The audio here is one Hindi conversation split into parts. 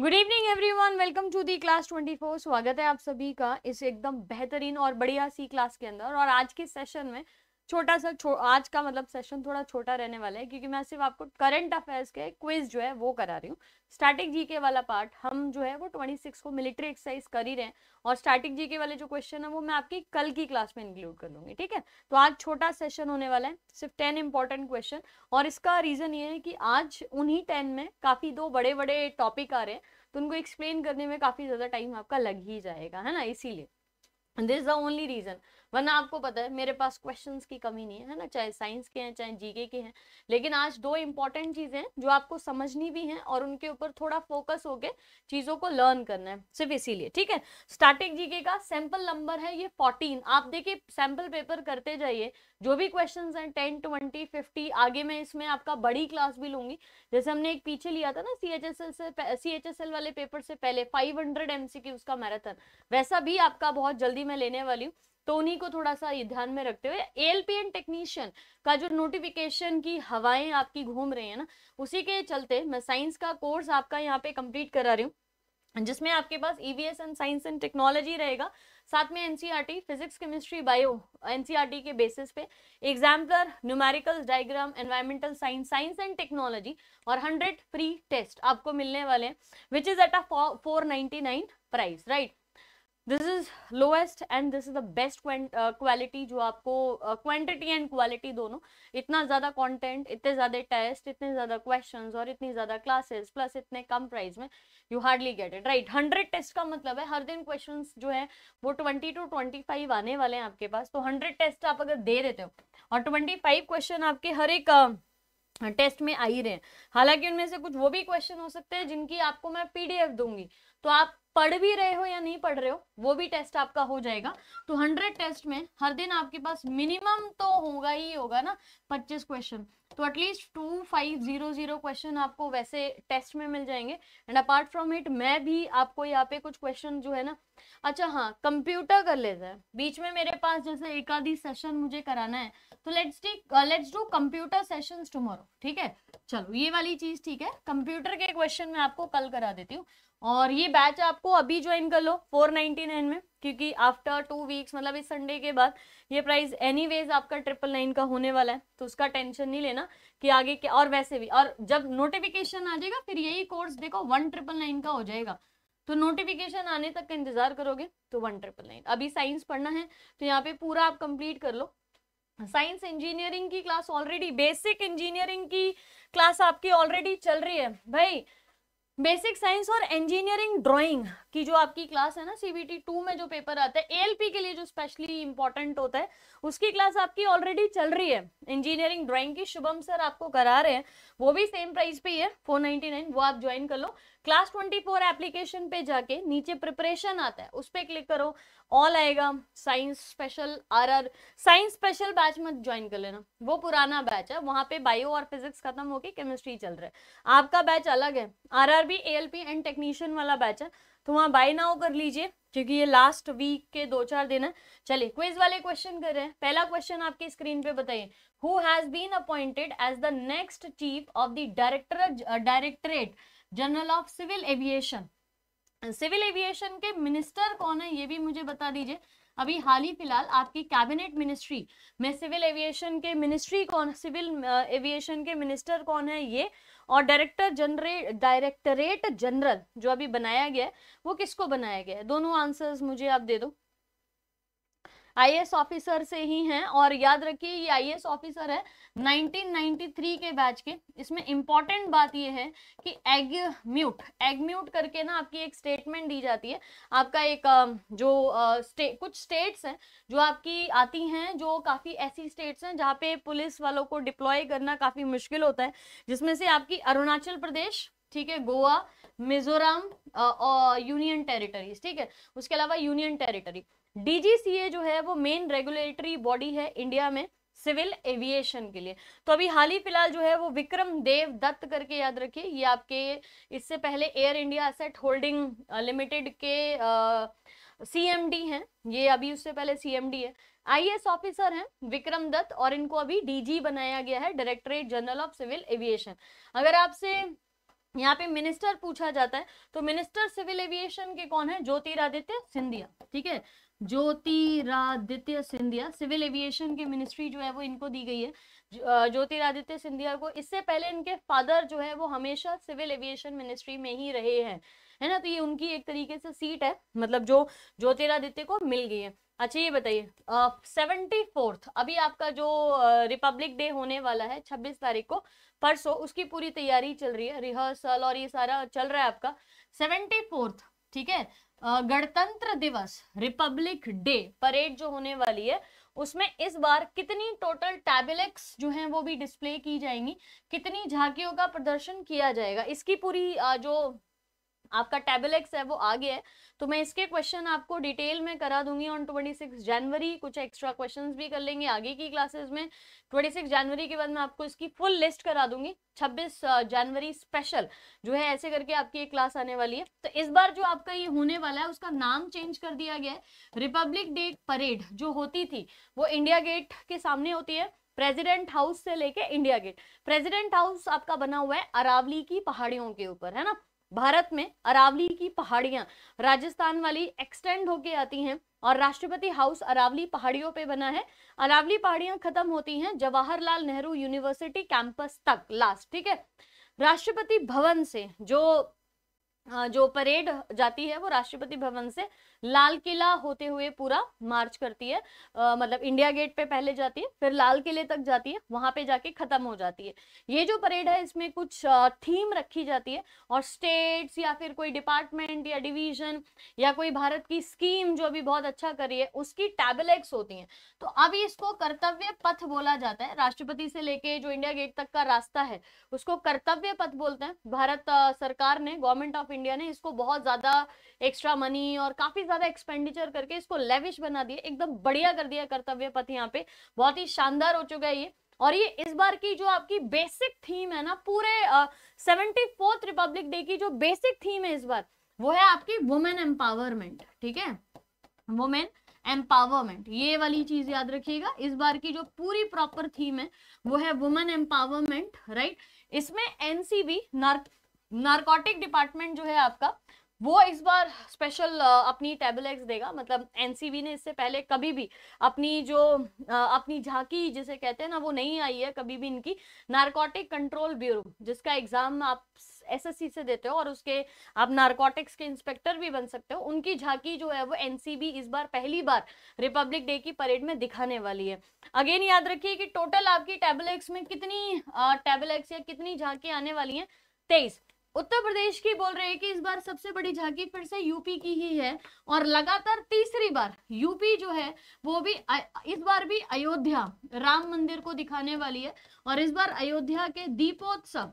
Good evening everyone welcome to the class 24 स्वागत है आप सभी का इस एकदम बेहतरीन और बढ़िया सी क्लास के अंदर और आज के सेशन में छोटा सा छो, आज का मतलब सेशन थोड़ा छोटा रहने वाला है क्योंकि मैं सिर्फ आपको करंट अफेयर्स के क्विज जो है वो करा रही हूँ स्टैटिक जीके वाला पार्ट हम जो है वो 26 को मिलिट्री एक्सरसाइज कर ही रहे हैं और स्टैटिक जीके वाले जो क्वेश्चन है वो मैं आपकी कल की क्लास में इंक्लूड कर लूंगी ठीक है तो आज छोटा सेशन होने वाला है सिर्फ टेन इंपॉर्टेंट क्वेश्चन और इसका रीजन ये है कि आज उन्ही टेन में काफी दो बड़े बड़े टॉपिक आ रहे हैं तो उनको एक्सप्लेन करने में काफी ज्यादा टाइम आपका लग ही जाएगा है ना इसीलिए दिस द ओनली रीजन वरना आपको पता है मेरे पास क्वेश्चंस की कमी नहीं है ना चाहे साइंस के हैं चाहे जीके के हैं लेकिन आज दो इंपॉर्टेंट चीज़ें हैं जो आपको समझनी भी हैं और उनके ऊपर थोड़ा फोकस होकर चीज़ों को लर्न करना है सिर्फ इसीलिए ठीक है स्टार्टिंग जीके का सैम्पल नंबर है ये फोर्टीन आप देखिए सैम्पल पेपर करते जाइए जो भी क्वेश्चन हैं टेन ट्वेंटी फिफ्टी आगे मैं इसमें आपका बड़ी क्लास भी लूंगी जैसे हमने एक पीछे लिया था ना सी एच एस एल से सी एच एस एल वाले पेपर से पहले फाइव हंड्रेड एम सी का मैराथन वैसा भी आपका बहुत जल्दी मैं लेने वाली हूँ तो उन्हीं को थोड़ा सा ये ध्यान में रखते हुए एएलपीएन टेक्नीशियन का जो नोटिफिकेशन की हवाएं आपकी घूम रही है ना उसी के चलते मैं साइंस का कोर्स आपका यहाँ पे कंप्लीट करा रही हूँ जिसमें आपके पास EVS and science and technology रहेगा साथ में NCERT physics chemistry bio NCERT के बेसिस पे exemplar numerical diagram environmental science science and technology और 100 फ्री टेस्ट आपको मिलने वाले हैं which is at a 499 price right this is lowest and this is the best quality जो आपको क्वांटिटी एंड क्वालिटी दोनों इतना ज़्यादा कंटेंट इतने ज़्यादा टेस्ट इतने ज़्यादा क्वेश्चन और इतनी ज़्यादा क्लासेस प्लस इतने कम प्राइस में you hardly get it right hundred test का मतलब है हर दिन क्वेश्चन जो है वो ट्वेंटी टू ट्वेंटी फाइव आने वाले हैं आपके पास तो हंड्रेड टेस्ट आप अगर दे देते हो और ट्वेंटी फाइव क्वेश्चन आपके हर एक टेस्ट uh, में आ ही रहे हैं हालांकि उनमें से कुछ वो भी क्वेश्चन हो सकते हैं जिनकी आपको मैं पीडीएफ दूंगी तो आप पढ़ भी रहे हो या नहीं पढ़ रहे हो वो भी टेस्ट आपका हो जाएगा तो हंड्रेड टेस्ट में हर दिन आपके पास मिनिमम तो होगा ही होगा ना पच्चीस क्वेश्चन तो at least two five zero zero question आपको वैसे टेस्ट में मिल जाएंगे एंड अपार्ट फ्रॉम इट मैं भी आपको यहाँ पे कुछ क्वेश्चन जो है ना अच्छा हाँ कंप्यूटर कर लेते हैं बीच में मेरे पास जैसे एक आधी सेशन मुझे कराना है तो let's let's do computer session tomorrow ठीक है चलो ये वाली चीज ठीक है कंप्यूटर के क्वेश्चन मैं आपको कल करा देती हूँ और ये बैच आपको अभी ज्वाइन कर लो फोर नाइनटी नाइन में क्योंकि आफ्टर टू वीक्स मतलब इस संडे के बाद ये प्राइस एनीवेज आपका ट्रिपल नाइन का होने वाला है तो उसका टेंशन नहीं लेना कि आगे क्या और वैसे भी और जब नोटिफिकेशन आ जाएगा फिर यही कोर्स देखो वन ट्रिपल नाइन का हो जाएगा तो नोटिफिकेशन आने तक का इंतजार करोगे तो वन ट्रिपल नाइन अभी साइंस पढ़ना है तो यहाँ पे पूरा आप कंप्लीट कर लो साइंस इंजीनियरिंग की क्लास ऑलरेडी बेसिक इंजीनियरिंग की क्लास आपकी ऑलरेडी चल रही है भाई बेसिक साइंस और इंजीनियरिंग ड्राइंग की जो आपकी क्लास है ना सीबीटी टू में जो पेपर आता है एएलपी के लिए जो स्पेशली इंपॉर्टेंट होता है उसकी क्लास आपकी ऑलरेडी चल रही है इंजीनियरिंग ड्राइंग की शुभम सर आपको करा रहे हैं वो भी सेम प्राइस पे ही है फोर नाइन वो आप ज्वाइन कर लो क्लास ट्वेंटी फोर एप्लीकेशन पे जाके नीचे प्रिपरेशन आता है उस पर क्लिक करो ऑल आएगा science special RR science special batch मत ज्वाइन कर लेना वो पुराना बैच है वहाँ पे बायो और फिजिक्स खत्म होके केमिस्ट्री चल रहा है आपका बैच अलग है आरआरबी एएलपी एंड टेक्नीशियन वाला बैच है तो वहाँ बाय नाउ कर लीजिए क्योंकि ये लास्ट वीक के दो चार दिन है चलिए क्विज वाले क्वेश्चन कर रहे हैं पहला क्वेश्चन आपके स्क्रीन पे बताइए who has been appointed as the next chief of the director directorate general of civil aviation civil aviation के मिनिस्टर कौन है ये भी मुझे बता दीजिए अभी हाल ही फिलहाल आपकी कैबिनेट मिनिस्ट्री में सिविल एविएशन के मिनिस्ट्री कौन सिविल एविएशन के मिनिस्टर कौन है ये और डायरेक्टर जनरे डायरेक्टरेट जनरल जो अभी बनाया गया है वो किसको बनाया गया है दोनों आंसर्स मुझे आप दे दो आईएएस ऑफिसर से ही हैं और याद रखिए ये आईएएस ऑफिसर है 1993 के बैच के इसमें इम्पॉर्टेंट बात ये है कि एग म्यूट एग म्यूट करके ना आपकी एक स्टेटमेंट दी जाती है आपका एक जो स्टे, कुछ स्टेट्स हैं जो आपकी आती हैं जो काफ़ी ऐसी स्टेट्स हैं जहाँ पे पुलिस वालों को डिप्लॉय करना काफ़ी मुश्किल होता है जिसमें से आपकी अरुणाचल प्रदेश ठीक है गोवा मिजोरम और यूनियन टेरिटरीज ठीक है उसके अलावा यूनियन टेरिटरी डीजीसीए जो है वो मेन रेगुलेटरी बॉडी है इंडिया में सिविल एविएशन के लिए तो अभी हाल ही फिलहाल जो है वो विक्रम देव दत्त करके याद रखिए ये आपके इससे पहले Air India asset holding limited के सी एम हैं ये अभी उससे पहले सी है आईएएस ऑफिसर हैं विक्रम दत्त और इनको अभी डीजी बनाया गया है directorate general of civil aviation अगर आपसे यहाँ पे मिनिस्टर पूछा जाता है तो मिनिस्टर सिविल एविएशन के कौन है ज्योतिरादित्य सिंधिया ठीक है ज्योतिरादित्य सिंधिया सिविल एविएशन की मिनिस्ट्री जो है वो इनको दी गई है ज्योतिरादित्य सिंधिया को इससे पहले इनके फादर जो है वो हमेशा सिविल एविएशन मिनिस्ट्री में ही रहे हैं है ना तो ये उनकी एक तरीके से सीट है मतलब जो ज्योतिरादित्य को मिल गई है अच्छा ये बताइए सेवेंटी फोर्थ अभी आपका जो रिपब्लिक uh, डे होने वाला है छब्बीस तारीख को परसों उसकी पूरी तैयारी चल रही है रिहर्सल और ये सारा चल रहा है आपका सेवेंटी फोर्थ ठीक है गणतंत्र दिवस रिपब्लिक डे परेड जो होने वाली है उसमें इस बार कितनी टोटल टैबलेट्स जो हैं वो भी डिस्प्ले की जाएंगी कितनी झांकियों का प्रदर्शन किया जाएगा इसकी पूरी जो आपका एक्स है वो आ गया है तो मैं इसके क्वेश्चन आपको डिटेल में करा दूंगी ऑन 26 जनवरी कुछ एक्स्ट्रा क्वेश्चंस भी कर लेंगे आगे की क्लासेस में 26 जनवरी के बाद मैं आपको इसकी फुल लिस्ट करा दूंगी 26 जनवरी स्पेशल जो है ऐसे करके आपकी एक क्लास आने वाली है तो इस बार जो आपका ये होने वाला है उसका नाम चेंज कर दिया गया है रिपब्लिक डे परेड जो होती थी वो इंडिया गेट के सामने होती है प्रेसिडेंट हाउस से लेके इंडिया गेट प्रेसिडेंट हाउस आपका बना हुआ है अरावली की पहाड़ियों के ऊपर है ना भारत में अरावली की पहाड़ियां राजस्थान वाली एक्सटेंड होके आती हैं और राष्ट्रपति हाउस अरावली पहाड़ियों पे बना है अरावली पहाड़ियां खत्म होती हैं जवाहरलाल नेहरू यूनिवर्सिटी कैंपस तक लास्ट ठीक है राष्ट्रपति भवन से जो हाँ, जो परेड जाती है वो राष्ट्रपति भवन से लाल किला होते हुए पूरा मार्च करती है आ, मतलब इंडिया गेट पे पहले जाती है फिर लाल किले तक जाती है वहां पे जाके खत्म हो जाती है ये जो परेड है इसमें कुछ थीम रखी जाती है और स्टेट्स या फिर कोई डिपार्टमेंट या डिवीजन या कोई भारत की स्कीम जो अभी बहुत अच्छा करी है उसकी टैबलेक्स होती है तो अभी इसको कर्तव्य पथ बोला जाता है राष्ट्रपति से लेके जो इंडिया गेट तक का रास्ता है उसको कर्तव्य पथ बोलते हैं भारत सरकार ने गवर्नमेंट ऑफ इंडिया ने इसको बहुत ज्यादा एक्स्ट्रा मनी और काफी ज्यादा एक्सपेंडिचर करके इसको लेविश बना दिया एकदम बढ़िया कर दिया कर्तव्य पथ यहाँ पे बहुत ही शानदार हो चुका है ये और ये इस बार की जो आपकी बेसिक थीम है ना पूरे सेवेंटी फोर्थ रिपब्लिक डे की जो बेसिक थीम है इस बार वो है आपकी वुमेन एम्पावरमेंट ठीक है वुमेन एम्पावरमेंट ये वाली चीज याद रखिएगा इस बार की जो पूरी प्रॉपर थीम है वो है वुमेन एम्पावरमेंट राइट इसमें एनसीबी नॉर्थ नारकोटिक डिपार्टमेंट जो है आपका वो इस बार स्पेशल अपनी टेबलेक्स देगा मतलब एनसीबी ने इससे पहले कभी भी अपनी जो अपनी झांकी जिसे कहते हैं ना वो नहीं आई है कभी भी इनकी नारकोटिक कंट्रोल ब्यूरो जिसका एग्जाम आप एसएससी से देते हो और उसके आप नारकोटिक्स के इंस्पेक्टर भी बन सकते हो उनकी झांकी जो है वो एनसीबी इस बार पहली बार रिपब्लिक डे की परेड में दिखाने वाली है अगेन याद रखिए कि टोटल आपकी टेबलेक्स में कितनी टेबलेक्स या कितनी झांकी आने वाली है तेईस उत्तर प्रदेश की बोल रहे हैं कि इस बार सबसे बड़ी झांकी फिर से यूपी की ही है और लगातार तीसरी बार यूपी जो है वो भी इस बार भी अयोध्या राम मंदिर को दिखाने वाली है और इस बार अयोध्या के दीपोत्सव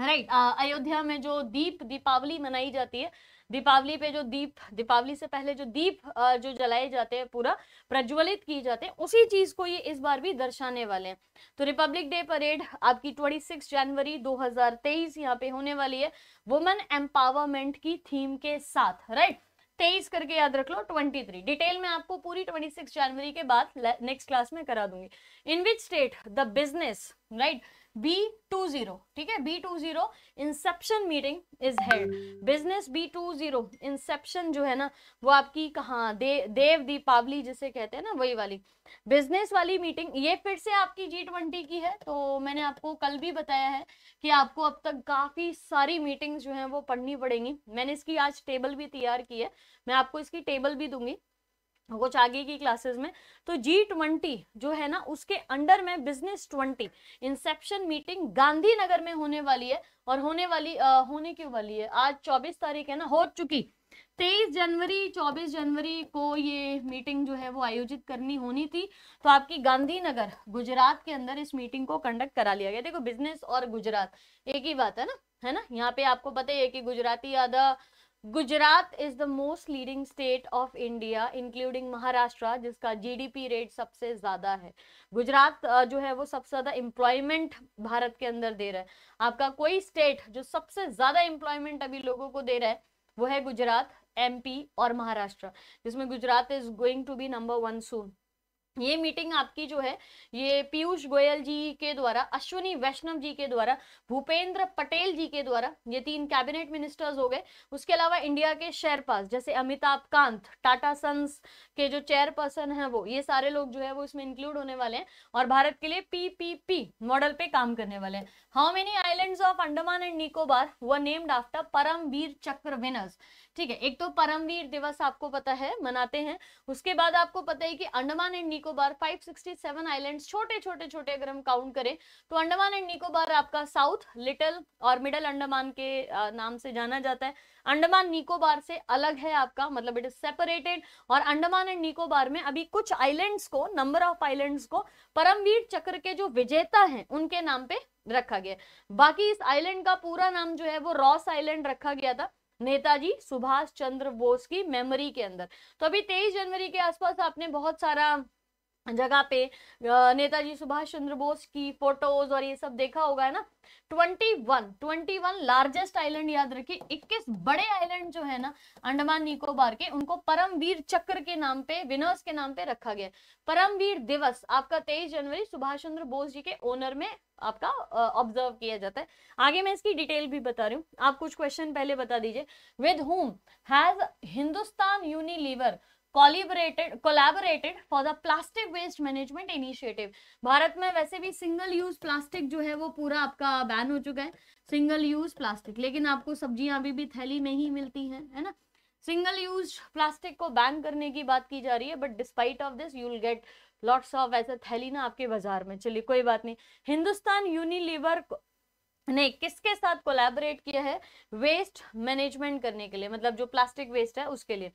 राइट अयोध्या में जो दीप दीपावली मनाई जाती है दीपावली पे जो दीप दीपावली से पहले जो दीप जो जलाए जाते हैं पूरा प्रज्वलित किए जाते हैं उसी चीज को ये इस बार भी दर्शाने वाले हैं तो रिपब्लिक डे परेड आपकी 26 जनवरी दो हजार तेईस यहाँ पे होने वाली है वुमेन एम्पावरमेंट की थीम के साथ राइट तेईस करके याद रख लो ट्वेंटी थ्री डिटेल में आपको पूरी ट्वेंटी सिक्स जनवरी के बाद नेक्स्ट क्लास में करा दूंगी in which state the business right B two zero ठीक है B two zero inception meeting is held business B two zero inception जो है ना वो आपकी कहाँ दे, देव दीपावली जिसे कहते हैं ना वही वाली बिजनेस वाली मीटिंग ये फिर से आपकी जी ट्वेंटी की है तो मैंने आपको कल भी बताया है कि आपको अब तक काफ़ी सारी मीटिंग्स जो है वो पढ़नी पड़ेंगी मैंने इसकी आज टेबल भी तैयार की है मैं आपको इसकी टेबल भी दूंगी कुछ आगे की क्लासेस में तो जी ट्वेंटी जो है ना उसके अंडर में business twenty inception meeting Gandhinagar में होने वाली है और होने वाली आ, होने क्यों वाली है आज चौबीस तारीख है ना हो चुकी तेईस जनवरी चौबीस जनवरी को ये मीटिंग जो है वो आयोजित करनी होनी थी तो आपकी गांधीनगर गुजरात के अंदर इस मीटिंग को कंडक्ट करा लिया गया देखो बिजनेस और गुजरात एक ही बात है ना है ना यहाँ पे आपको पता ही है कि गुजराती आधा Gujarat is the most leading state of India including Maharashtra जिसका जीडीपी रेट सबसे ज़्यादा है गुजरात जो है वो सबसे ज़्यादा एम्प्लॉयमेंट भारत के अंदर दे रहा है आपका कोई स्टेट जो सबसे ज़्यादा एम्प्लॉयमेंट अभी लोगों को दे रहा है वो है गुजरात एमपी और महाराष्ट्र जिसमें Gujarat is going to be number one soon ये मीटिंग आपकी जो है ये पीयूष गोयल जी के द्वारा अश्विनी वैष्णव जी के द्वारा भूपेंद्र पटेल जी के द्वारा ये तीन कैबिनेट मिनिस्टर्स हो गए उसके अलावा इंडिया के शेयरपास जैसे अमिताभ कांत टाटा सन्स के जो चेयरपर्सन हैं वो ये सारे लोग जो है वो इसमें इंक्लूड होने वाले हैं और भारत के लिए पीपीपी मॉडल पे काम करने वाले हैं how many island of Andaman and Nicobar were named after Paramvir चक्र विनर्स ठीक है एक तो परमवीर दिवस आपको पता है मनाते हैं उसके बाद आपको पता है कि अंडमान एंड निकोबार 567 आइलैंड्स छोटे छोटे छोटे अगर हम काउंट करें तो अंडमान एंड निकोबार आपका साउथ लिटिल और मिडल अंडमान के नाम से जाना जाता है अंडमान निकोबार से अलग है आपका मतलब इट इज सेपरेटेड और अंडमान एंड निकोबार में अभी कुछ आइलैंड्स को नंबर ऑफ आइलैंड्स को परमवीर चक्र के जो विजेता हैं उनके नाम पे रखा गया बाकी इस आइलैंड का पूरा नाम जो है वो रॉस आइलैंड रखा गया था नेताजी सुभाष चंद्र बोस की मेमोरी के अंदर तो अभी तेईस जनवरी के आसपास आपने बहुत सारा जगह पे नेताजी सुभाष चंद्र बोस की फोटोज और ये सब देखा होगा है ना 21 21 लार्जेस्ट आइलैंड याद रखिए 21 बड़े आइलैंड जो है ना अंडमान निकोबार के उनको परमवीर चक्र के नाम पे विनर्स के नाम पे रखा गया परमवीर दिवस आपका 23 जनवरी सुभाष चंद्र बोस जी के ओनर में आपका ऑब्जर्व किया जाता है आगे मैं इसकी डिटेल भी बता रही हूँ आप कुछ क्वेश्चन पहले बता दीजिए with whom has Hindustan Unilever collaborated collaborated for the plastic waste management initiative Bharat में वैसे भी सिंगल यूज प्लास्टिक जो है वो पूरा आपका बैन हो चुका है सिंगल यूज प्लास्टिक लेकिन आपको सब्जियां अभी भी थैली में ही मिलती हैं है ना सिंगल यूज प्लास्टिक को बैन करने की बात की जा रही है but despite of this you'll get lots of ऐसा थैली ना आपके बाजार में चलिए कोई बात नहीं हिंदुस्तान यूनिलीवर ने किसके साथ कोलैबोरेट किया है वेस्ट मैनेजमेंट करने के लिए मतलब जो प्लास्टिक वेस्ट है उसके लिए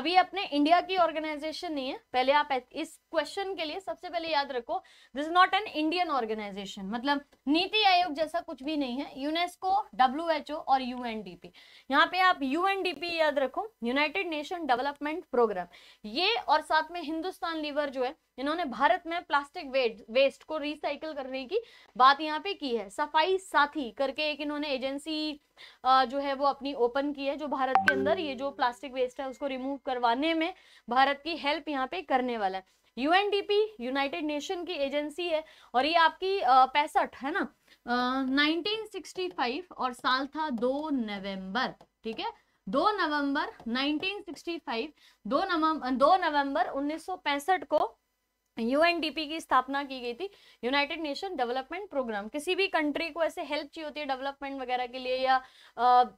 अभी अपने इंडिया की ऑर्गेनाइजेशन नहीं है पहले आप इस क्वेश्चन के लिए सबसे पहले याद रखो this not an Indian organization मतलब नीति आयोग जैसा कुछ भी नहीं है यूनेस्को डब्ल्यू और यू यहाँ पे आप यू याद रखो यूनाइटेड नेशन डेवलपमेंट प्रोग्राम ये और साथ में हिंदुस्तान लीवर जो है इन्होंने भारत में प्लास्टिक वेस्ट वेस्ट को रिसाइकिल करने की बात यहाँ पे की है सफाई साथी करके एक इन्होंने एजेंसी जो है वो अपनी ओपन की है जो भारत के अंदर ये जो प्लास्टिक वेस्ट है उसको रिमूव करवाने में भारत की हेल्प यहाँ पे करने वाला है यूएनडीपी यूनाइटेड नेशन की एजेंसी है और ये आपकी पैंसठ है ना नाइनटीन और साल था दो नवम्बर ठीक है दो नवंबर 1965 दो नवंबर दो नवंबर 1965 को यूएनडीपी की स्थापना की गई थी यूनाइटेड नेशन डेवलपमेंट प्रोग्राम किसी भी कंट्री को ऐसे हेल्प चाहिए होती है डेवलपमेंट वगैरह के लिए या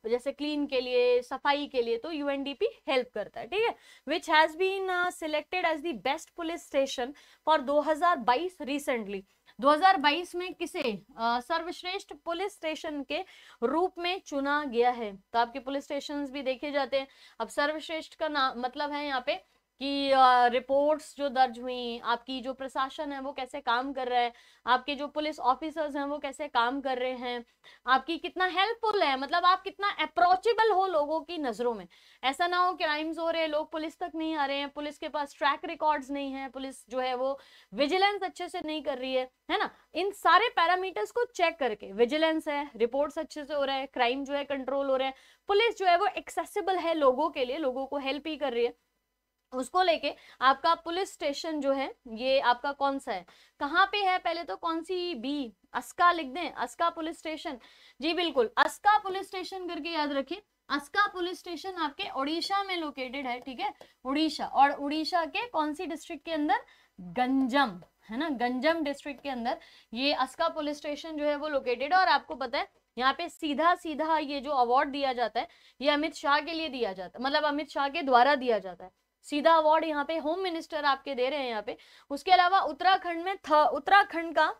जैसे क्लीन के लिए सफाई के लिए तो यूएनडीपी हेल्प करता है ठीक है which has been selected as the best police station for 2022 recently 2022 में किसे सर्वश्रेष्ठ पुलिस स्टेशन के रूप में चुना गया है तो आपके पुलिस स्टेशन भी देखे जाते हैं अब सर्वश्रेष्ठ का नाम मतलब है यहाँ पे कि रिपोर्ट्स जो दर्ज हुई आपकी जो प्रशासन है वो कैसे काम कर रहा है आपके जो पुलिस ऑफिसर्स हैं वो कैसे काम कर रहे हैं आपकी कितना हेल्पफुल है मतलब आप कितना अप्रोचेबल हो लोगों की नज़रों में ऐसा ना हो क्राइम्स हो रहे लोग पुलिस तक नहीं आ रहे हैं पुलिस के पास ट्रैक रिकॉर्ड्स नहीं है पुलिस जो है वो विजिलेंस अच्छे से नहीं कर रही है है ना इन सारे पैरामीटर्स को चेक करके विजिलेंस है रिपोर्ट्स अच्छे से हो रहे हैं क्राइम जो है कंट्रोल हो रहे हैं पुलिस जो है वो एक्सेसिबल है लोगों के लिए लोगों को हेल्प ही कर रही है उसको लेके आपका पुलिस स्टेशन जो है ये आपका कौन सा है कहाँ पे है पहले तो कौन सी बी अस्का लिख दें अस्का पुलिस स्टेशन जी बिल्कुल अस्का पुलिस स्टेशन करके याद रखिए अस्का पुलिस स्टेशन आपके उड़ीसा में लोकेटेड है ठीक है उड़ीसा और उड़ीसा के कौन सी डिस्ट्रिक्ट के अंदर गंजम है ना गंजम डिस्ट्रिक्ट के अंदर ये अस्का पुलिस स्टेशन जो है वो लोकेटेड है और आपको पता है यहाँ पे सीधा सीधा ये जो अवार्ड दिया जाता है ये अमित शाह के लिए दिया जाता है मतलब अमित शाह के द्वारा दिया जाता है सीधा अवार्ड यहाँ पे होम मिनिस्टर आपके दे रहे हैं यहाँ पे उसके अलावा उत्तराखंड में उत्तराखंड का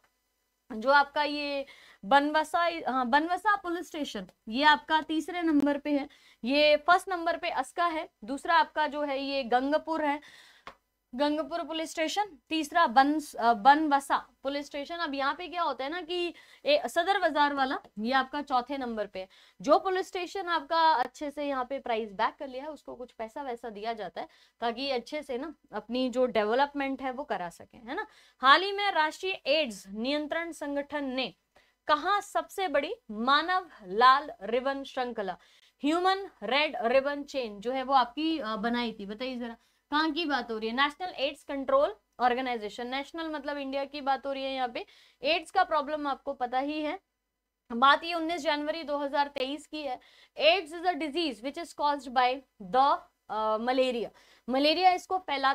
जो आपका ये बनवसा हाँ बनवसा पुलिस स्टेशन ये आपका तीसरे नंबर पे है ये फर्स्ट नंबर पे अस्का है दूसरा आपका जो है ये गंगापुर है गंगपुर पुलिस स्टेशन तीसरा बन बनवसा पुलिस स्टेशन अब यहाँ पे क्या होता है ना कि ए, सदर बाजार वाला ये आपका चौथे नंबर पे है जो पुलिस स्टेशन आपका अच्छे से यहाँ पे प्राइस बैक कर लिया है उसको कुछ पैसा वैसा दिया जाता है ताकि अच्छे से ना अपनी जो डेवलपमेंट है वो करा सके है ना हाल ही में राष्ट्रीय एड्स नियंत्रण संगठन ने कहा सबसे बड़ी मानव लाल रिबन श्रृंखला ह्यूमन रेड रिबन चेन जो है वो आपकी बनाई थी बताइए जरा कहाँ की बात हो रही है national AIDS control organization national मतलब इंडिया की बात हो रही है यहाँ पे एड्स का प्रॉब्लम आपको पता ही है बात ये 19 जनवरी 2023 की है AIDS is a disease which is caused by the malaria malaria इसको फैला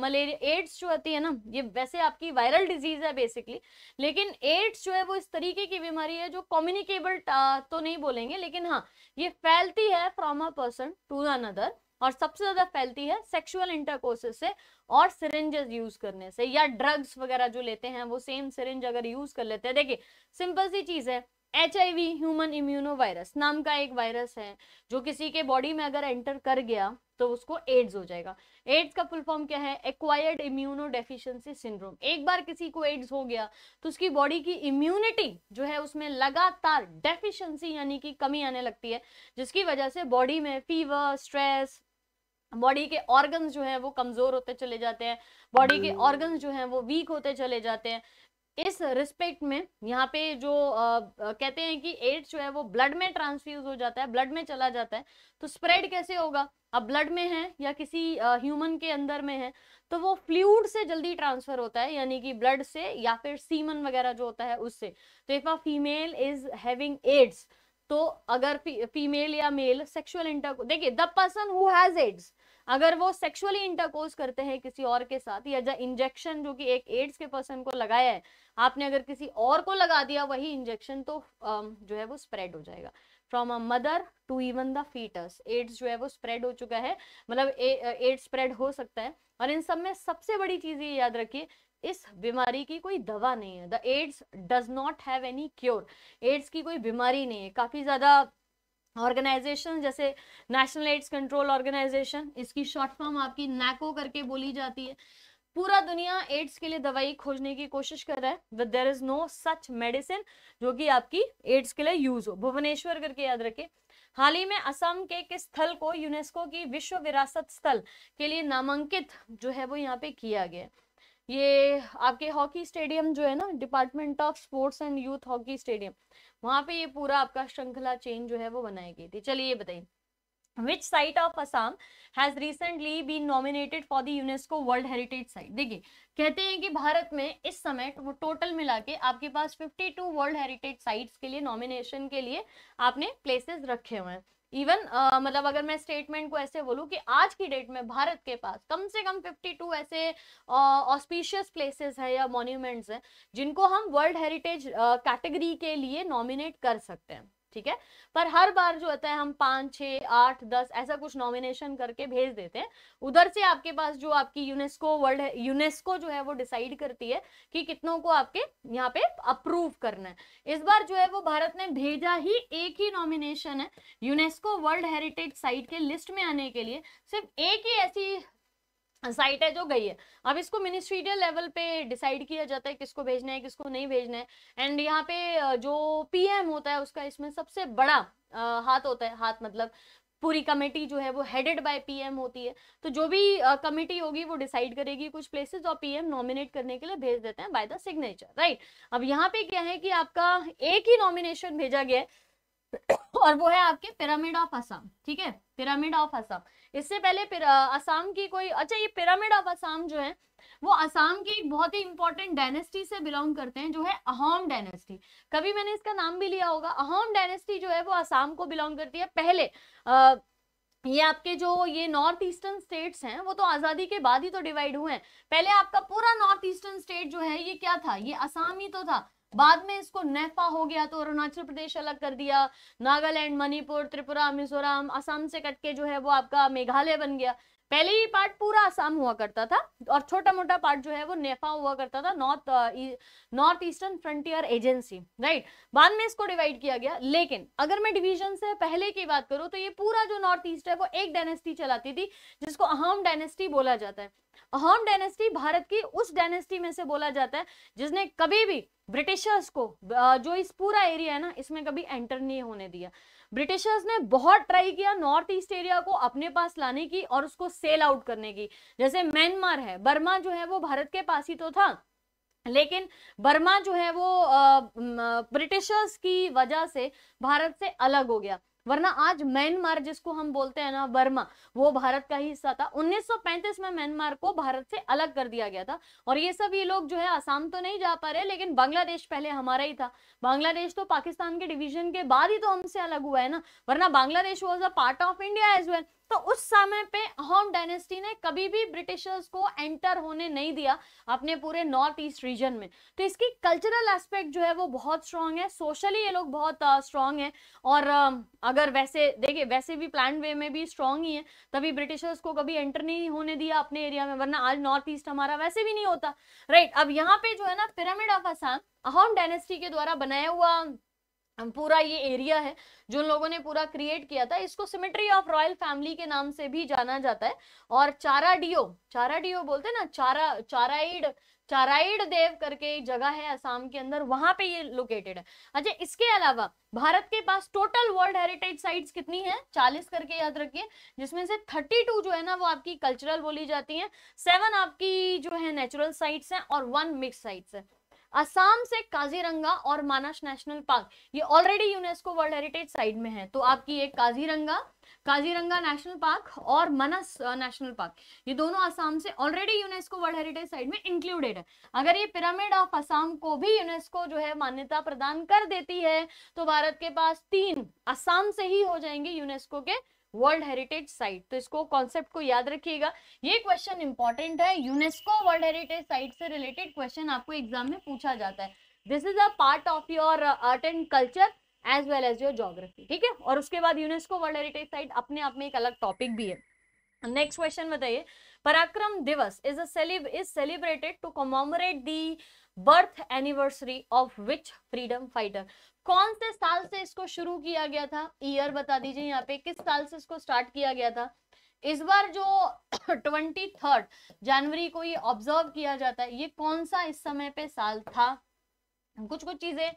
मलेरिया एड्स जो होती है ना ये वैसे आपकी वायरल डिजीज है बेसिकली लेकिन एड्स जो है वो इस तरीके की बीमारी है जो कम्युनिकेबल तो नहीं बोलेंगे लेकिन हाँ ये फैलती है from a person to another और सबसे ज्यादा फैलती है सेक्सुअल इंटरकोर्सेस से और सिरिंजेस यूज करने से या ड्रग्स वगैरह जो लेते हैं वो सेम सिरिंज अगर यूज कर लेते हैं देखिए सिंपल सी चीज है एच ह्यूमन इम्यूनो वायरस नाम का एक वायरस है जो किसी के बॉडी में अगर एंटर कर गया तो उसको एड्स हो जाएगा एड्स का फुल फॉर्म क्या है एक्वायर्ड इम्यूनो डेफिशिएंसी सिंड्रोम एक बार किसी को एड्स हो गया तो उसकी बॉडी की इम्यूनिटी जो है उसमें लगातार डेफिशिएंसी यानी कि कमी आने लगती है जिसकी वजह से बॉडी में फीवर स्ट्रेस बॉडी के ऑर्गन्स जो हैं वो कमज़ोर होते चले जाते हैं बॉडी के ऑर्गन्स जो हैं वो वीक होते चले जाते हैं इस रिस्पेक्ट में यहाँ पे जो आ, कहते हैं कि एड्स जो है वो ब्लड में ट्रांसफ्यूज हो जाता है ब्लड में चला जाता है तो स्प्रेड कैसे होगा अब ब्लड में है या किसी ह्यूमन के अंदर में है तो वो फ्लूड से जल्दी ट्रांसफर होता है यानी कि ब्लड से या फिर सीमन वगैरह जो होता है उससे तो if a female is having AIDS तो अगर फी, फीमेल या मेल सेक्सुअल इंटरकोर्स देखिए the person who has AIDS अगर वो सेक्सुअली इंटरकोर्स करते हैं किसी और के साथ या इंजेक्शन जो कि एक एड्स के पर्सन को लगाया है आपने अगर किसी और को लगा दिया वही इंजेक्शन तो जो है वो स्प्रेड हो जाएगा from a mother to even the foetus AIDS जो है वो स्प्रेड हो चुका है मतलब एड्स स्प्रेड हो सकता है और इन सब में सबसे बड़ी चीज ये याद रखिए इस बीमारी की कोई दवा नहीं है the AIDS does not have any cure AIDS की कोई बीमारी नहीं है काफ़ी ज़्यादा ऑर्गेनाइजेशन जैसे नेशनल एड्स कंट्रोल ऑर्गेनाइजेशन इसकी शॉर्ट फॉर्म आपकी नैको करके बोली जाती है पूरा दुनिया एड्स के लिए दवाई खोजने की कोशिश कर रहा है but there is no such medicine जो कि आपकी एड्स के लिए यूज हो भुवनेश्वर करके याद रखें हाल ही में असम के किस स्थल को यूनेस्को की विश्व विरासत स्थल के लिए नामांकित जो है वो यहाँ पे किया गया है ये आपके हॉकी स्टेडियम जो है ना department of sports and youth hockey stadium वहां पे ये पूरा आपका श्रृंखला चेन जो है वो बनाई गई थी चलिए ये बताइए which site of Assam has recently been nominated for the UNESCO world heritage site देखिए कहते हैं कि भारत में इस समय वो टोटल मिला के आपके पास 52 वर्ल्ड हेरिटेज साइट्स के लिए नॉमिनेशन के लिए आपने प्लेसेस रखे हुए हैं इवन uh, मतलब अगर मैं स्टेटमेंट को ऐसे बोलूँ कि आज की डेट में भारत के पास कम से कम 52 ऐसे ऑस्पिशियस uh, प्लेसेस है या मॉन्यूमेंट्स हैं जिनको हम वर्ल्ड हेरिटेज कैटेगरी के लिए नॉमिनेट कर सकते हैं ठीक है पर हर बार जो होता है हम पांच छः आठ दस ऐसा कुछ नॉमिनेशन करके भेज देते हैं उधर से आपके पास जो आपकी यूनेस्को वर्ल्ड यूनेस्को जो है वो डिसाइड करती है कि कितनों को आपके यहाँ पे अप्रूव करना है इस बार जो है वो भारत ने भेजा ही एक ही नॉमिनेशन है यूनेस्को वर्ल्ड हेरिटेज साइट के लिस्ट में आने के लिए सिर्फ एक ही ऐसी साइट है जो गई है अब इसको मिनिस्ट्रीडियल लेवल पे डिसाइड किया जाता है किसको भेजना है किसको नहीं भेजना है एंड यहाँ पे जो पीएम होता है उसका इसमें सबसे बड़ा आ, हाथ होता है हाथ मतलब पूरी कमेटी जो है वो हेडेड बाय पीएम होती है तो जो भी कमेटी होगी वो डिसाइड करेगी कुछ प्लेसेस और पीएम नॉमिनेट करने के लिए भेज देते हैं बाय द सिग्नेचर राइट अब यहाँ पे क्या है कि आपका एक ही नॉमिनेशन भेजा गया है और वो है आपके पिरामिड ऑफ असम ठीक है पिरामिड ऑफ असम इससे पहले असम की कोई अच्छा ये पिरामिड ऑफ असम जो है वो असम की एक बहुत ही इंपॉर्टेंट डायनेस्टी से बिलोंग करते हैं जो है अहोम डायनेस्टी कभी मैंने इसका नाम भी लिया होगा अहोम डायनेस्टी जो है वो असम को बिलोंग करती है पहले आ, ये आपके जो ये नॉर्थ ईस्टर्न स्टेट्स हैं वो तो आज़ादी के बाद ही तो डिवाइड हुए हैं पहले आपका पूरा नॉर्थ ईस्टर्न स्टेट जो है ये क्या था ये असम ही तो था बाद में इसको नेफा हो गया तो अरुणाचल प्रदेश अलग कर दिया नागालैंड मणिपुर त्रिपुरा मिजोरम असम से कटके जो है वो आपका मेघालय बन गया पहले ये पार्ट पूरा असम हुआ करता था और छोटा मोटा पार्ट जो है वो नेफा हुआ करता था north north eastern frontier agency right बाद में इसको डिवाइड किया गया लेकिन अगर मैं डिवीजन से पहले की बात करूं तो ये पूरा जो नॉर्थ ईस्ट है वो एक डायनेस्टी चलाती थी जिसको अहम डायनेस्टी बोला जाता है अहम डायनेस्टी भारत की उस डायनेस्टी में से बोला जाता है जिसने कभी भी ब्रिटिशर्स को जो इस पूरा एरिया है ना इसमें कभी एंटर नहीं होने दिया ब्रिटिशर्स ने बहुत ट्राई किया नॉर्थ ईस्ट एरिया को अपने पास लाने की और उसको सेल आउट करने की जैसे म्यांमार है बर्मा जो है वो भारत के पास ही तो था लेकिन बर्मा जो है वो ब्रिटिशर्स की वजह से भारत से अलग हो गया वरना आज म्यांमार जिसको हम बोलते हैं ना बर्मा वो भारत का ही हिस्सा था 1935 में म्यांमार को भारत से अलग कर दिया गया था और ये सब ये लोग जो है आसाम तो नहीं जा पा रहे लेकिन बांग्लादेश पहले हमारा ही था बांग्लादेश तो पाकिस्तान के डिवीजन के बाद ही तो हमसे अलग हुआ है ना वरना Bangladesh was a part of India as well तो उस समय पे अहोम डायनेस्टी ने कभी भी ब्रिटिशर्स को एंटर होने नहीं दिया अपने पूरे नॉर्थ ईस्ट रीजन में तो इसकी कल्चरल एस्पेक्ट जो है वो बहुत स्ट्रांग है सोशली ये लोग बहुत स्ट्रांग है और अगर वैसे देखिए वैसे भी प्लान वे में भी स्ट्रांग ही है तभी ब्रिटिशर्स को कभी एंटर नहीं होने दिया अपने एरिया में वरना आज नॉर्थ ईस्ट हमारा वैसे भी नहीं होता राइट अब यहाँ पे जो है ना pyramid of Assam Ahom dynasty के द्वारा बनाया हुआ पूरा ये एरिया है जो लोगों ने पूरा क्रिएट किया था इसको सिमेट्री ऑफ रॉयल फैमिली के नाम से भी जाना जाता है और चारा डीओ चारा डीओ बोलते हैं ना चारा चाराइड चाराइड देव करके जगह है असम के अंदर वहां पे ये लोकेटेड है अच्छा इसके अलावा भारत के पास टोटल वर्ल्ड हेरिटेज साइट्स कितनी है 40 करके याद रखिए जिसमें से 32 जो है ना वो आपकी कल्चरल बोली जाती है सेवन आपकी जो है नेचुरल साइट्स हैं और वन मिक्स साइट्स है असम से काजीरंगा और मानस नेशनल पार्क ये already UNESCO world heritage site में है तो आपकी एक काजीरंगा काजीरंगा नेशनल पार्क और मनस नेशनल पार्क ये दोनों असम से already UNESCO world heritage site में इंक्लूडेड है अगर ये पिरामिड ऑफ असम को भी यूनेस्को जो है मान्यता प्रदान कर देती है तो भारत के पास तीन असम से ही हो जाएंगे यूनेस्को के वर्ल्ड हेरिटेज साइट तो इसको कॉन्सेप्ट को याद रखिएगा ये क्वेश्चन इंपॉर्टेंट है यूनेस्को वर्ल्ड हेरिटेज साइट से रिलेटेड क्वेश्चन आपको एग्जाम में पूछा जाता है this is a part of your art and culture as well as your geography ठीक है और उसके बाद यूनेस्को वर्ल्ड हेरिटेज साइट अपने आप में एक अलग टॉपिक भी है नेक्स्ट क्वेश्चन बताइए Parakram Diwas is is celebrated to commemorate the birth anniversary of which freedom fighter कौन से साल से इसको शुरू किया गया था ईयर बता दीजिए यहाँ पे किस साल से इसको स्टार्ट किया गया था इस बार जो ट्वेंटी थर्ड जनवरी को ये ऑब्जर्व किया जाता है ये कौन सा इस समय पे साल था कुछ कुछ चीजें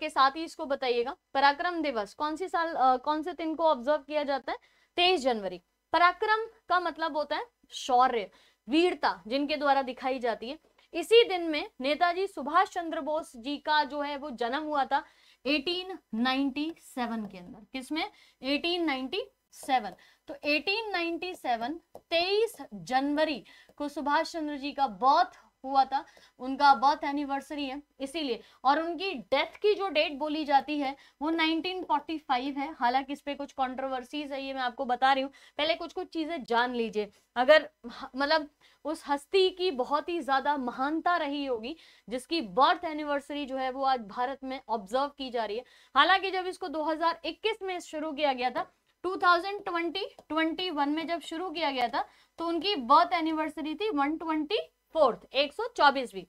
के साथ ही इसको बताइएगा पराक्रम दिवस कौन सी साल आ, कौन से दिन को ऑब्जर्व किया जाता है तेईस जनवरी पराक्रम का मतलब होता है शौर्य वीरता जिनके द्वारा दिखाई जाती है इसी दिन में नेताजी सुभाष चंद्र बोस जी का जो है वो जन्म हुआ था 1897 के अंदर किसमें 1897 तो 1897 23 जनवरी को सुभाष चंद्र जी का बर्थ हुआ था उनका बर्थ एनिवर्सरी है इसीलिए और उनकी डेथ की जो डेट बोली जाती है वो 1945 है हालांकि इस पर कुछ कंट्रोवर्सीज है ये मैं आपको बता रही हूँ पहले कुछ कुछ चीज़ें जान लीजिए अगर मतलब उस हस्ती की बहुत ही ज़्यादा महानता रही होगी जिसकी बर्थ एनिवर्सरी जो है वो आज भारत में ऑब्जर्व की जा रही है हालांकि जब इसको 2021 में शुरू किया गया था 2020-21 में जब शुरू किया गया था तो उनकी बर्थ एनिवर्सरी थी वन ट्वेंटी फोर्थ एक सौ चौबीसवीं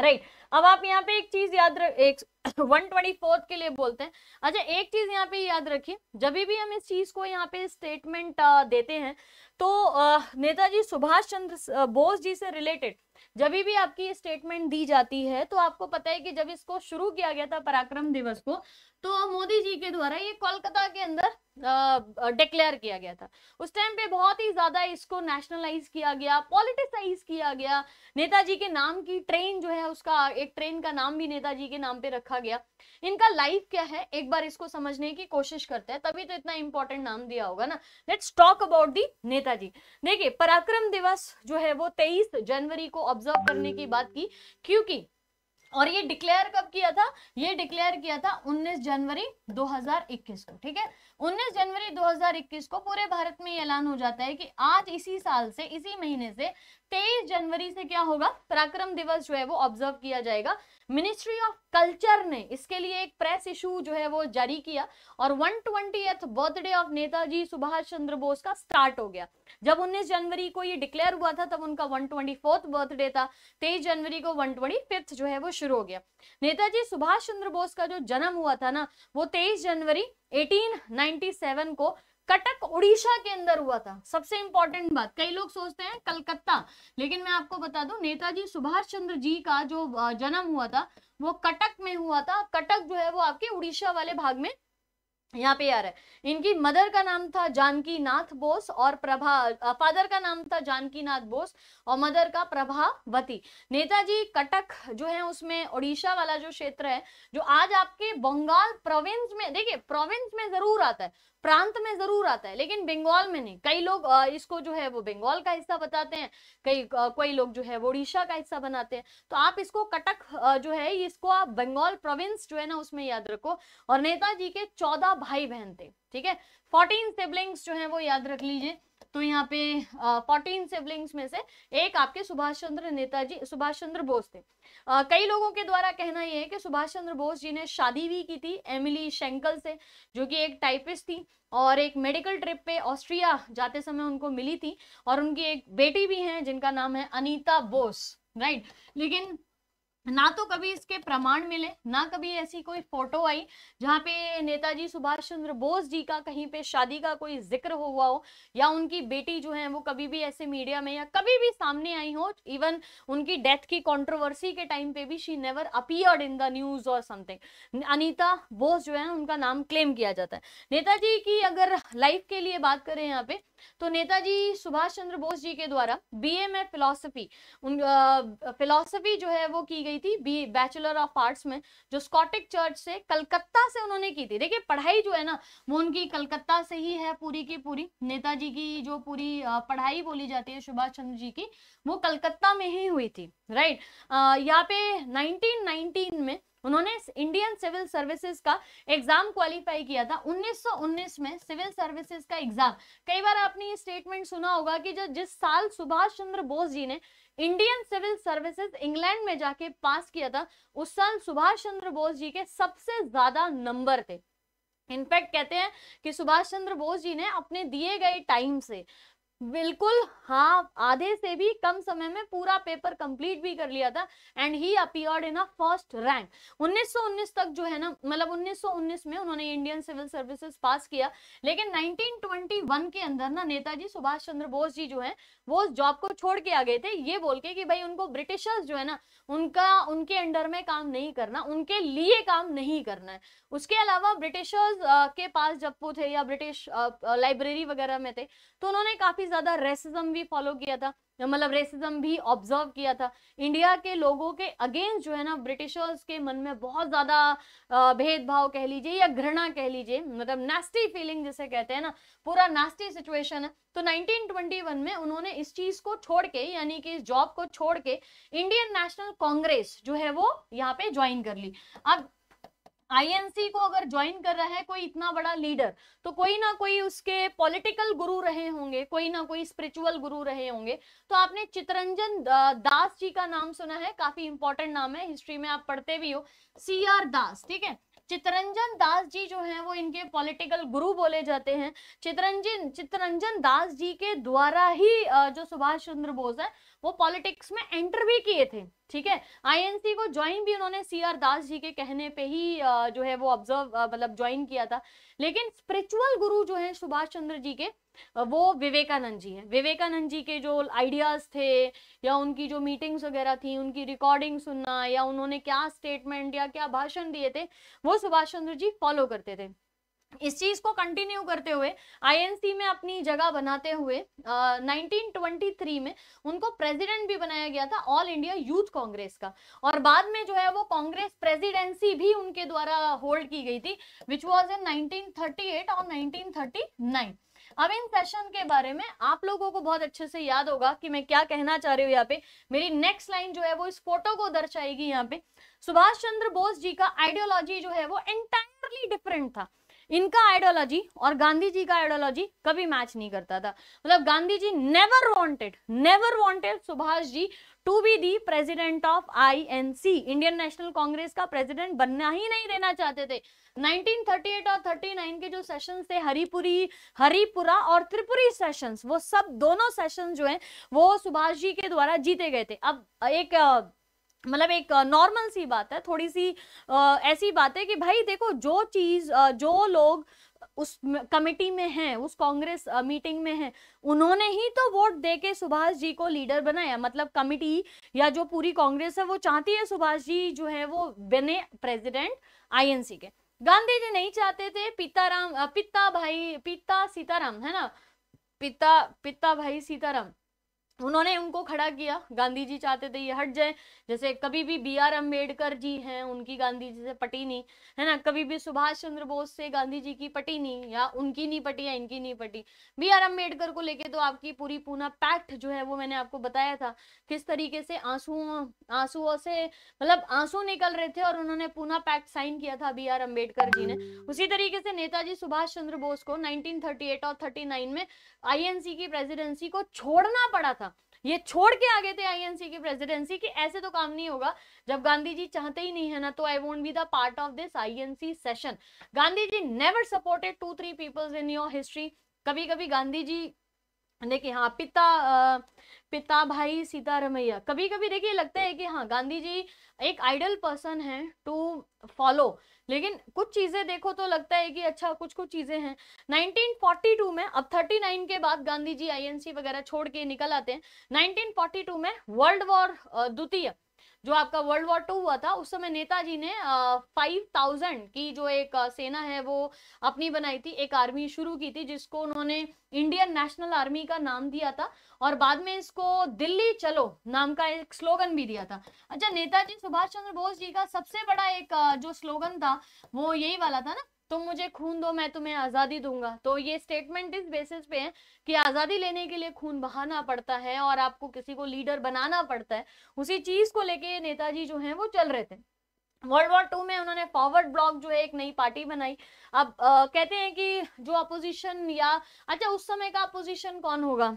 राइट right. अब आप यहाँ पे एक चीज याद रख एक वन ट्वेंटी फोर्थ के लिए बोलते हैं अच्छा एक चीज यहाँ पे याद रखिए जब भी हम इस चीज को यहाँ पे स्टेटमेंट देते हैं तो नेताजी सुभाष चंद्र बोस जी से रिलेटेड जब भी आपकी स्टेटमेंट दी जाती है तो आपको पता है कि जब इसको शुरू किया गया था पराक्रम दिवस को तो मोदी जी के द्वारा ये कोलकाता के अंदर डिक्लेयर किया गया था उस टाइम पे बहुत ही ज्यादा इसको नेशनलाइज किया गया पॉलिटिसाइज किया गया नेताजी के नाम की ट्रेन जो है उसका एक ट्रेन का नाम भी नेताजी के नाम पे रखा गया इनका लाइफ क्या है एक बार इसको समझने की कोशिश करते हैं तभी तो इतना इंपॉर्टेंट नाम दिया होगा ना let's talk about the Netaji देखिए पराक्रम दिवस जो है वो तेईस जनवरी को ऑब्जर्व करने की बात की क्योंकि और ये डिक्लेयर कब किया था ये डिक्लेयर किया था 19 जनवरी 2021 को ठीक है 19 जनवरी 2021 को पूरे भारत में ऐलान हो जाता है कि आज इसी साल से इसी महीने से 23 जनवरी से क्या होगा पराक्रम दिवस जो है वो ऑब्जर्व किया जाएगा मिनिस्ट्री ऑफ कल्चर ने इसके लिए एक प्रेस इशू जो है वो जारी किया और one twenty birthday of Netaji Subhash Chandra Bose का स्टार्ट हो गया जब 19 जनवरी को ये डिक्लेयर हुआ था तब उनका वन ट्वेंटी बर्थडे था 23 जनवरी को वन ट्वेंटी जो है वो शुरू हो गया नेताजी सुभाष चंद्र बोस का जो जन्म हुआ था ना वो तेईस जनवरी 1897 को कटक उड़ीसा के अंदर हुआ था सबसे इंपॉर्टेंट बात कई लोग सोचते हैं कलकत्ता लेकिन मैं आपको बता दूं नेताजी सुभाष चंद्र जी का जो जन्म हुआ था वो कटक में हुआ था कटक जो है वो आपके उड़ीसा वाले भाग में यहाँ पे आ रहा है इनकी मदर का नाम था जानकी नाथ बोस और प्रभा फादर का नाम था जानकी नाथ बोस और मदर का प्रभावती नेताजी कटक जो है उसमें ओडिशा वाला जो क्षेत्र है जो आज आपके बंगाल प्रोविंस में देखिए प्रोविंस में जरूर आता है प्रांत में जरूर आता है लेकिन बंगाल में नहीं कई लोग इसको जो है वो बंगाल का हिस्सा बताते हैं कई कोई लोग जो है वो उड़ीसा का हिस्सा बनाते हैं तो आप इसको कटक जो है इसको आप बंगाल प्रोविंस जो है ना उसमें याद रखो और नेताजी के चौदह भाई बहन थे ठीक है फोर्टीन सिबलिंग्स जो है वो याद रख लीजिए तो यहाँ पे फोर्टीन सिबलिंग्स में से एक आपके सुभाष चंद्र नेताजी सुभाष चंद्र बोस थे आ, कई लोगों के द्वारा कहना यह है कि सुभाष चंद्र बोस जी ने शादी भी की थी एमिली शेंकल से जो कि एक टाइपिस्ट थी और एक मेडिकल ट्रिप पे ऑस्ट्रिया जाते समय उनको मिली थी और उनकी एक बेटी भी है जिनका नाम है अनिता बोस राइट लेकिन ना तो कभी इसके प्रमाण मिले ना कभी ऐसी कोई फोटो आई जहाँ पे नेताजी सुभाष चंद्र बोस जी का कहीं पे शादी का कोई जिक्र हो हुआ हो या उनकी बेटी जो है वो कभी भी ऐसे मीडिया में या कभी भी सामने आई हो इवन उनकी डेथ की कंट्रोवर्सी के टाइम पे भी she never appeared in the news और समथिंग अनिता बोस जो है उनका नाम क्लेम किया जाता है नेताजी की अगर लाइफ के लिए बात करें यहाँ पे तो नेताजी सुभाष चंद्र बोस जी के द्वारा बी ए फिलोसफी उन फिलोसफी जो है वो की गई गई थी बी बैचलर ऑफ आर्ट्स में जो स्कॉटिक चर्च से कलकत्ता से उन्होंने की थी देखिए पढ़ाई जो है ना वो उनकी कलकत्ता से ही है पूरी की पूरी नेताजी की जो पूरी पढ़ाई बोली जाती है सुभाष चंद्र जी की वो कलकत्ता में ही हुई थी राइट यहाँ पे नाइनटीन में उन्होंने इंडियन सिविल सर्विसेज का एग्जाम क्वालिफाई किया था 1919 में सिविल सर्विसेज का एग्जाम कई बार आपने ये स्टेटमेंट सुना होगा कि जो जिस साल सुभाष चंद्र बोस जी ने इंडियन सिविल सर्विसेज इंग्लैंड में जाके पास किया था उस साल सुभाष चंद्र बोस जी के सबसे ज्यादा नंबर थे इनफैक्ट कहते हैं कि सुभाष चंद्र बोस जी ने अपने दिए गए टाइम से बिल्कुल हाँ आधे से भी कम समय में पूरा पेपर कंप्लीट भी कर लिया था and he appeared in a first rank 1919 तक जो है ना मतलब 1919 में उन्होंने इंडियन सिविल सर्विसेज पास किया लेकिन 1921 के अंदर ना नेताजी सुभाष चंद्र बोस जी जो है वो जॉब को छोड़ के आ गए थे ये बोल के कि भाई उनको ब्रिटिशर्स जो है ना उनका उनके अंडर में काम नहीं करना उनके लिए काम नहीं करना है उसके अलावा ब्रिटिशर्स के पास जब वो थे या ब्रिटिश लाइब्रेरी वगैरह में थे तो उन्होंने काफी काफ़ी ज़्यादा रेसिज्म भी फॉलो किया था मतलब रेसिज्म भी ऑब्जर्व किया था इंडिया के लोगों के अगेंस्ट जो है ना ब्रिटिशर्स के मन में बहुत ज़्यादा भेदभाव कह लीजिए या घृणा कह लीजिए मतलब नास्टी फीलिंग जिसे कहते हैं ना पूरा नास्टी सिचुएशन है तो 1921 में उन्होंने इस चीज़ को छोड़ के यानी कि इस जॉब को छोड़ के इंडियन नेशनल कांग्रेस जो है वो यहाँ पे ज्वाइन कर ली अब आईएनसी को अगर ज्वाइन कर रहा है कोई इतना बड़ा लीडर तो कोई ना कोई उसके पॉलिटिकल गुरु रहे होंगे कोई ना कोई स्पिरिचुअल गुरु रहे होंगे तो आपने चितरंजन दास जी का नाम सुना है काफी इंपॉर्टेंट नाम है हिस्ट्री में आप पढ़ते भी हो सी आर दास ठीक है चितरंजन दास जी जो है वो इनके पॉलिटिकल गुरु बोले जाते हैं चितरंजन चितरंजन दास जी के द्वारा ही जो सुभाष चंद्र बोस है वो पॉलिटिक्स में एंटर भी किए थे ठीक है आईएनसी को ज्वाइन भी उन्होंने सी आर दास जी के कहने पे ही जो है वो ऑब्जर्व मतलब ज्वाइन किया था लेकिन स्पिरिचुअल गुरु जो है सुभाष चंद्र जी के वो विवेकानंद जी हैं विवेकानंद जी के जो आइडियाज़ थे या उनकी जो मीटिंग्स वगैरह थी उनकी रिकॉर्डिंग सुनना या उन्होंने क्या स्टेटमेंट या क्या भाषण दिए थे वो सुभाष चंद्र जी फॉलो करते थे इस चीज को कंटिन्यू करते हुए आईएनसी में अपनी जगह बनाते हुए uh, 1923 में उनको प्रेसिडेंट भी बनाया गया था ऑल इंडिया यूथ कांग्रेस का और बाद में जो है वो कांग्रेस प्रेसिडेंसी भी उनके द्वारा होल्ड की गई थी विच वाज इन 1938 और 1939 अब इन सेशन के बारे में आप लोगों को बहुत अच्छे से याद होगा कि मैं क्या कहना चाह रही हूँ यहाँ पे मेरी नेक्स्ट लाइन जो है वो इस फोटो को दर्शाएगी यहाँ पे सुभाष चंद्र बोस जी का आइडियोलॉजी जो है वो एंटायरली डिफरेंट था इनका आइडियोलॉजी और गांधी जी का आइडियोलॉजी कभी मैच नहीं करता था मतलब Gandhi ji never wanted never wanted Subhash ji to be the president of INC Indian National Congress का प्रेसिडेंट बनना ही नहीं देना चाहते थे 1938 और 39 के जो सेशन थे हरिपुरी हरिपुरा और त्रिपुरी सेशन वो सब दोनों सेशन जो है वो सुभाष जी के द्वारा जीते गए थे अब एक मतलब एक नॉर्मल सी बात है थोड़ी सी आ, ऐसी बात है कि भाई देखो जो चीज़ जो लोग उस कमेटी में हैं उस कांग्रेस मीटिंग में हैं उन्होंने ही तो वोट देके सुभाष जी को लीडर बनाया मतलब कमेटी या जो पूरी कांग्रेस है वो चाहती है सुभाष जी जो है वो बने प्रेसिडेंट आईएनसी के गांधी जी नहीं चाहते थे पिताराम पिता भाई पिता सीताराम है ना पिता पिता भाई सीताराम उन्होंने उनको खड़ा किया गांधी जी चाहते थे ये हट जाए जैसे कभी भी बी आर अम्बेडकर जी हैं उनकी गांधी जी से पटी नहीं है ना कभी भी सुभाष चंद्र बोस से गांधी जी की पटी नहीं या उनकी नहीं पटी या इनकी नहीं पटी बी आर अम्बेडकर को लेके तो आपकी पूरी पूना पैक्ट जो है वो मैंने आपको बताया था किस तरीके से आंसू आंसुओं से मतलब आंसू निकल रहे थे और उन्होंने पूना पैक्ट साइन किया था बी आर अम्बेडकर जी ने उसी तरीके से नेताजी सुभाष चंद्र बोस को नाइनटीन और थर्टी में आई की प्रेजिडेंसी को छोड़ना पड़ा था ये छोड़ के आ गए थे आईएनसी की प्रेसिडेंसी कि ऐसे तो काम नहीं होगा जब गांधी जी चाहते ही नहीं है ना तो I vote be the part of this INC session Gandhi ji never supported two three peoples in your history कभी कभी गांधी जी देखिए हाँ पिता पिता भाई सीतारमैया कभी कभी देखिए लगता है कि हाँ गांधी जी एक आइडल पर्सन है टू फॉलो लेकिन कुछ चीज़ें देखो तो लगता है कि अच्छा कुछ कुछ चीज़ें हैं 1942 में अब 39 के बाद गांधी जी आईएनसी वगैरह छोड़ के निकल आते हैं 1942 में वर्ल्ड वॉर द्वितीय जो आपका वर्ल्ड वॉर टू हुआ था उस समय नेताजी ने फाइव थाउजेंड की जो एक सेना है वो अपनी बनाई थी एक आर्मी शुरू की थी जिसको उन्होंने इंडियन नेशनल आर्मी का नाम दिया था और बाद में इसको दिल्ली चलो नाम का एक स्लोगन भी दिया था अच्छा नेताजी सुभाष चंद्र बोस जी का सबसे बड़ा एक जो स्लोगन था वो यही वाला था ना तुम मुझे खून दो मैं तुम्हें आज़ादी दूंगा तो ये स्टेटमेंट इस बेसिस पे है कि आज़ादी लेने के लिए खून बहाना पड़ता है और आपको किसी को लीडर बनाना पड़ता है उसी चीज़ को लेके नेताजी जो है वो चल रहे थे वर्ल्ड वॉर टू में उन्होंने फॉरवर्ड ब्लॉक जो है एक नई पार्टी बनाई अब आ, कहते हैं कि जो अपोजिशन या अच्छा उस समय का अपोजिशन कौन होगा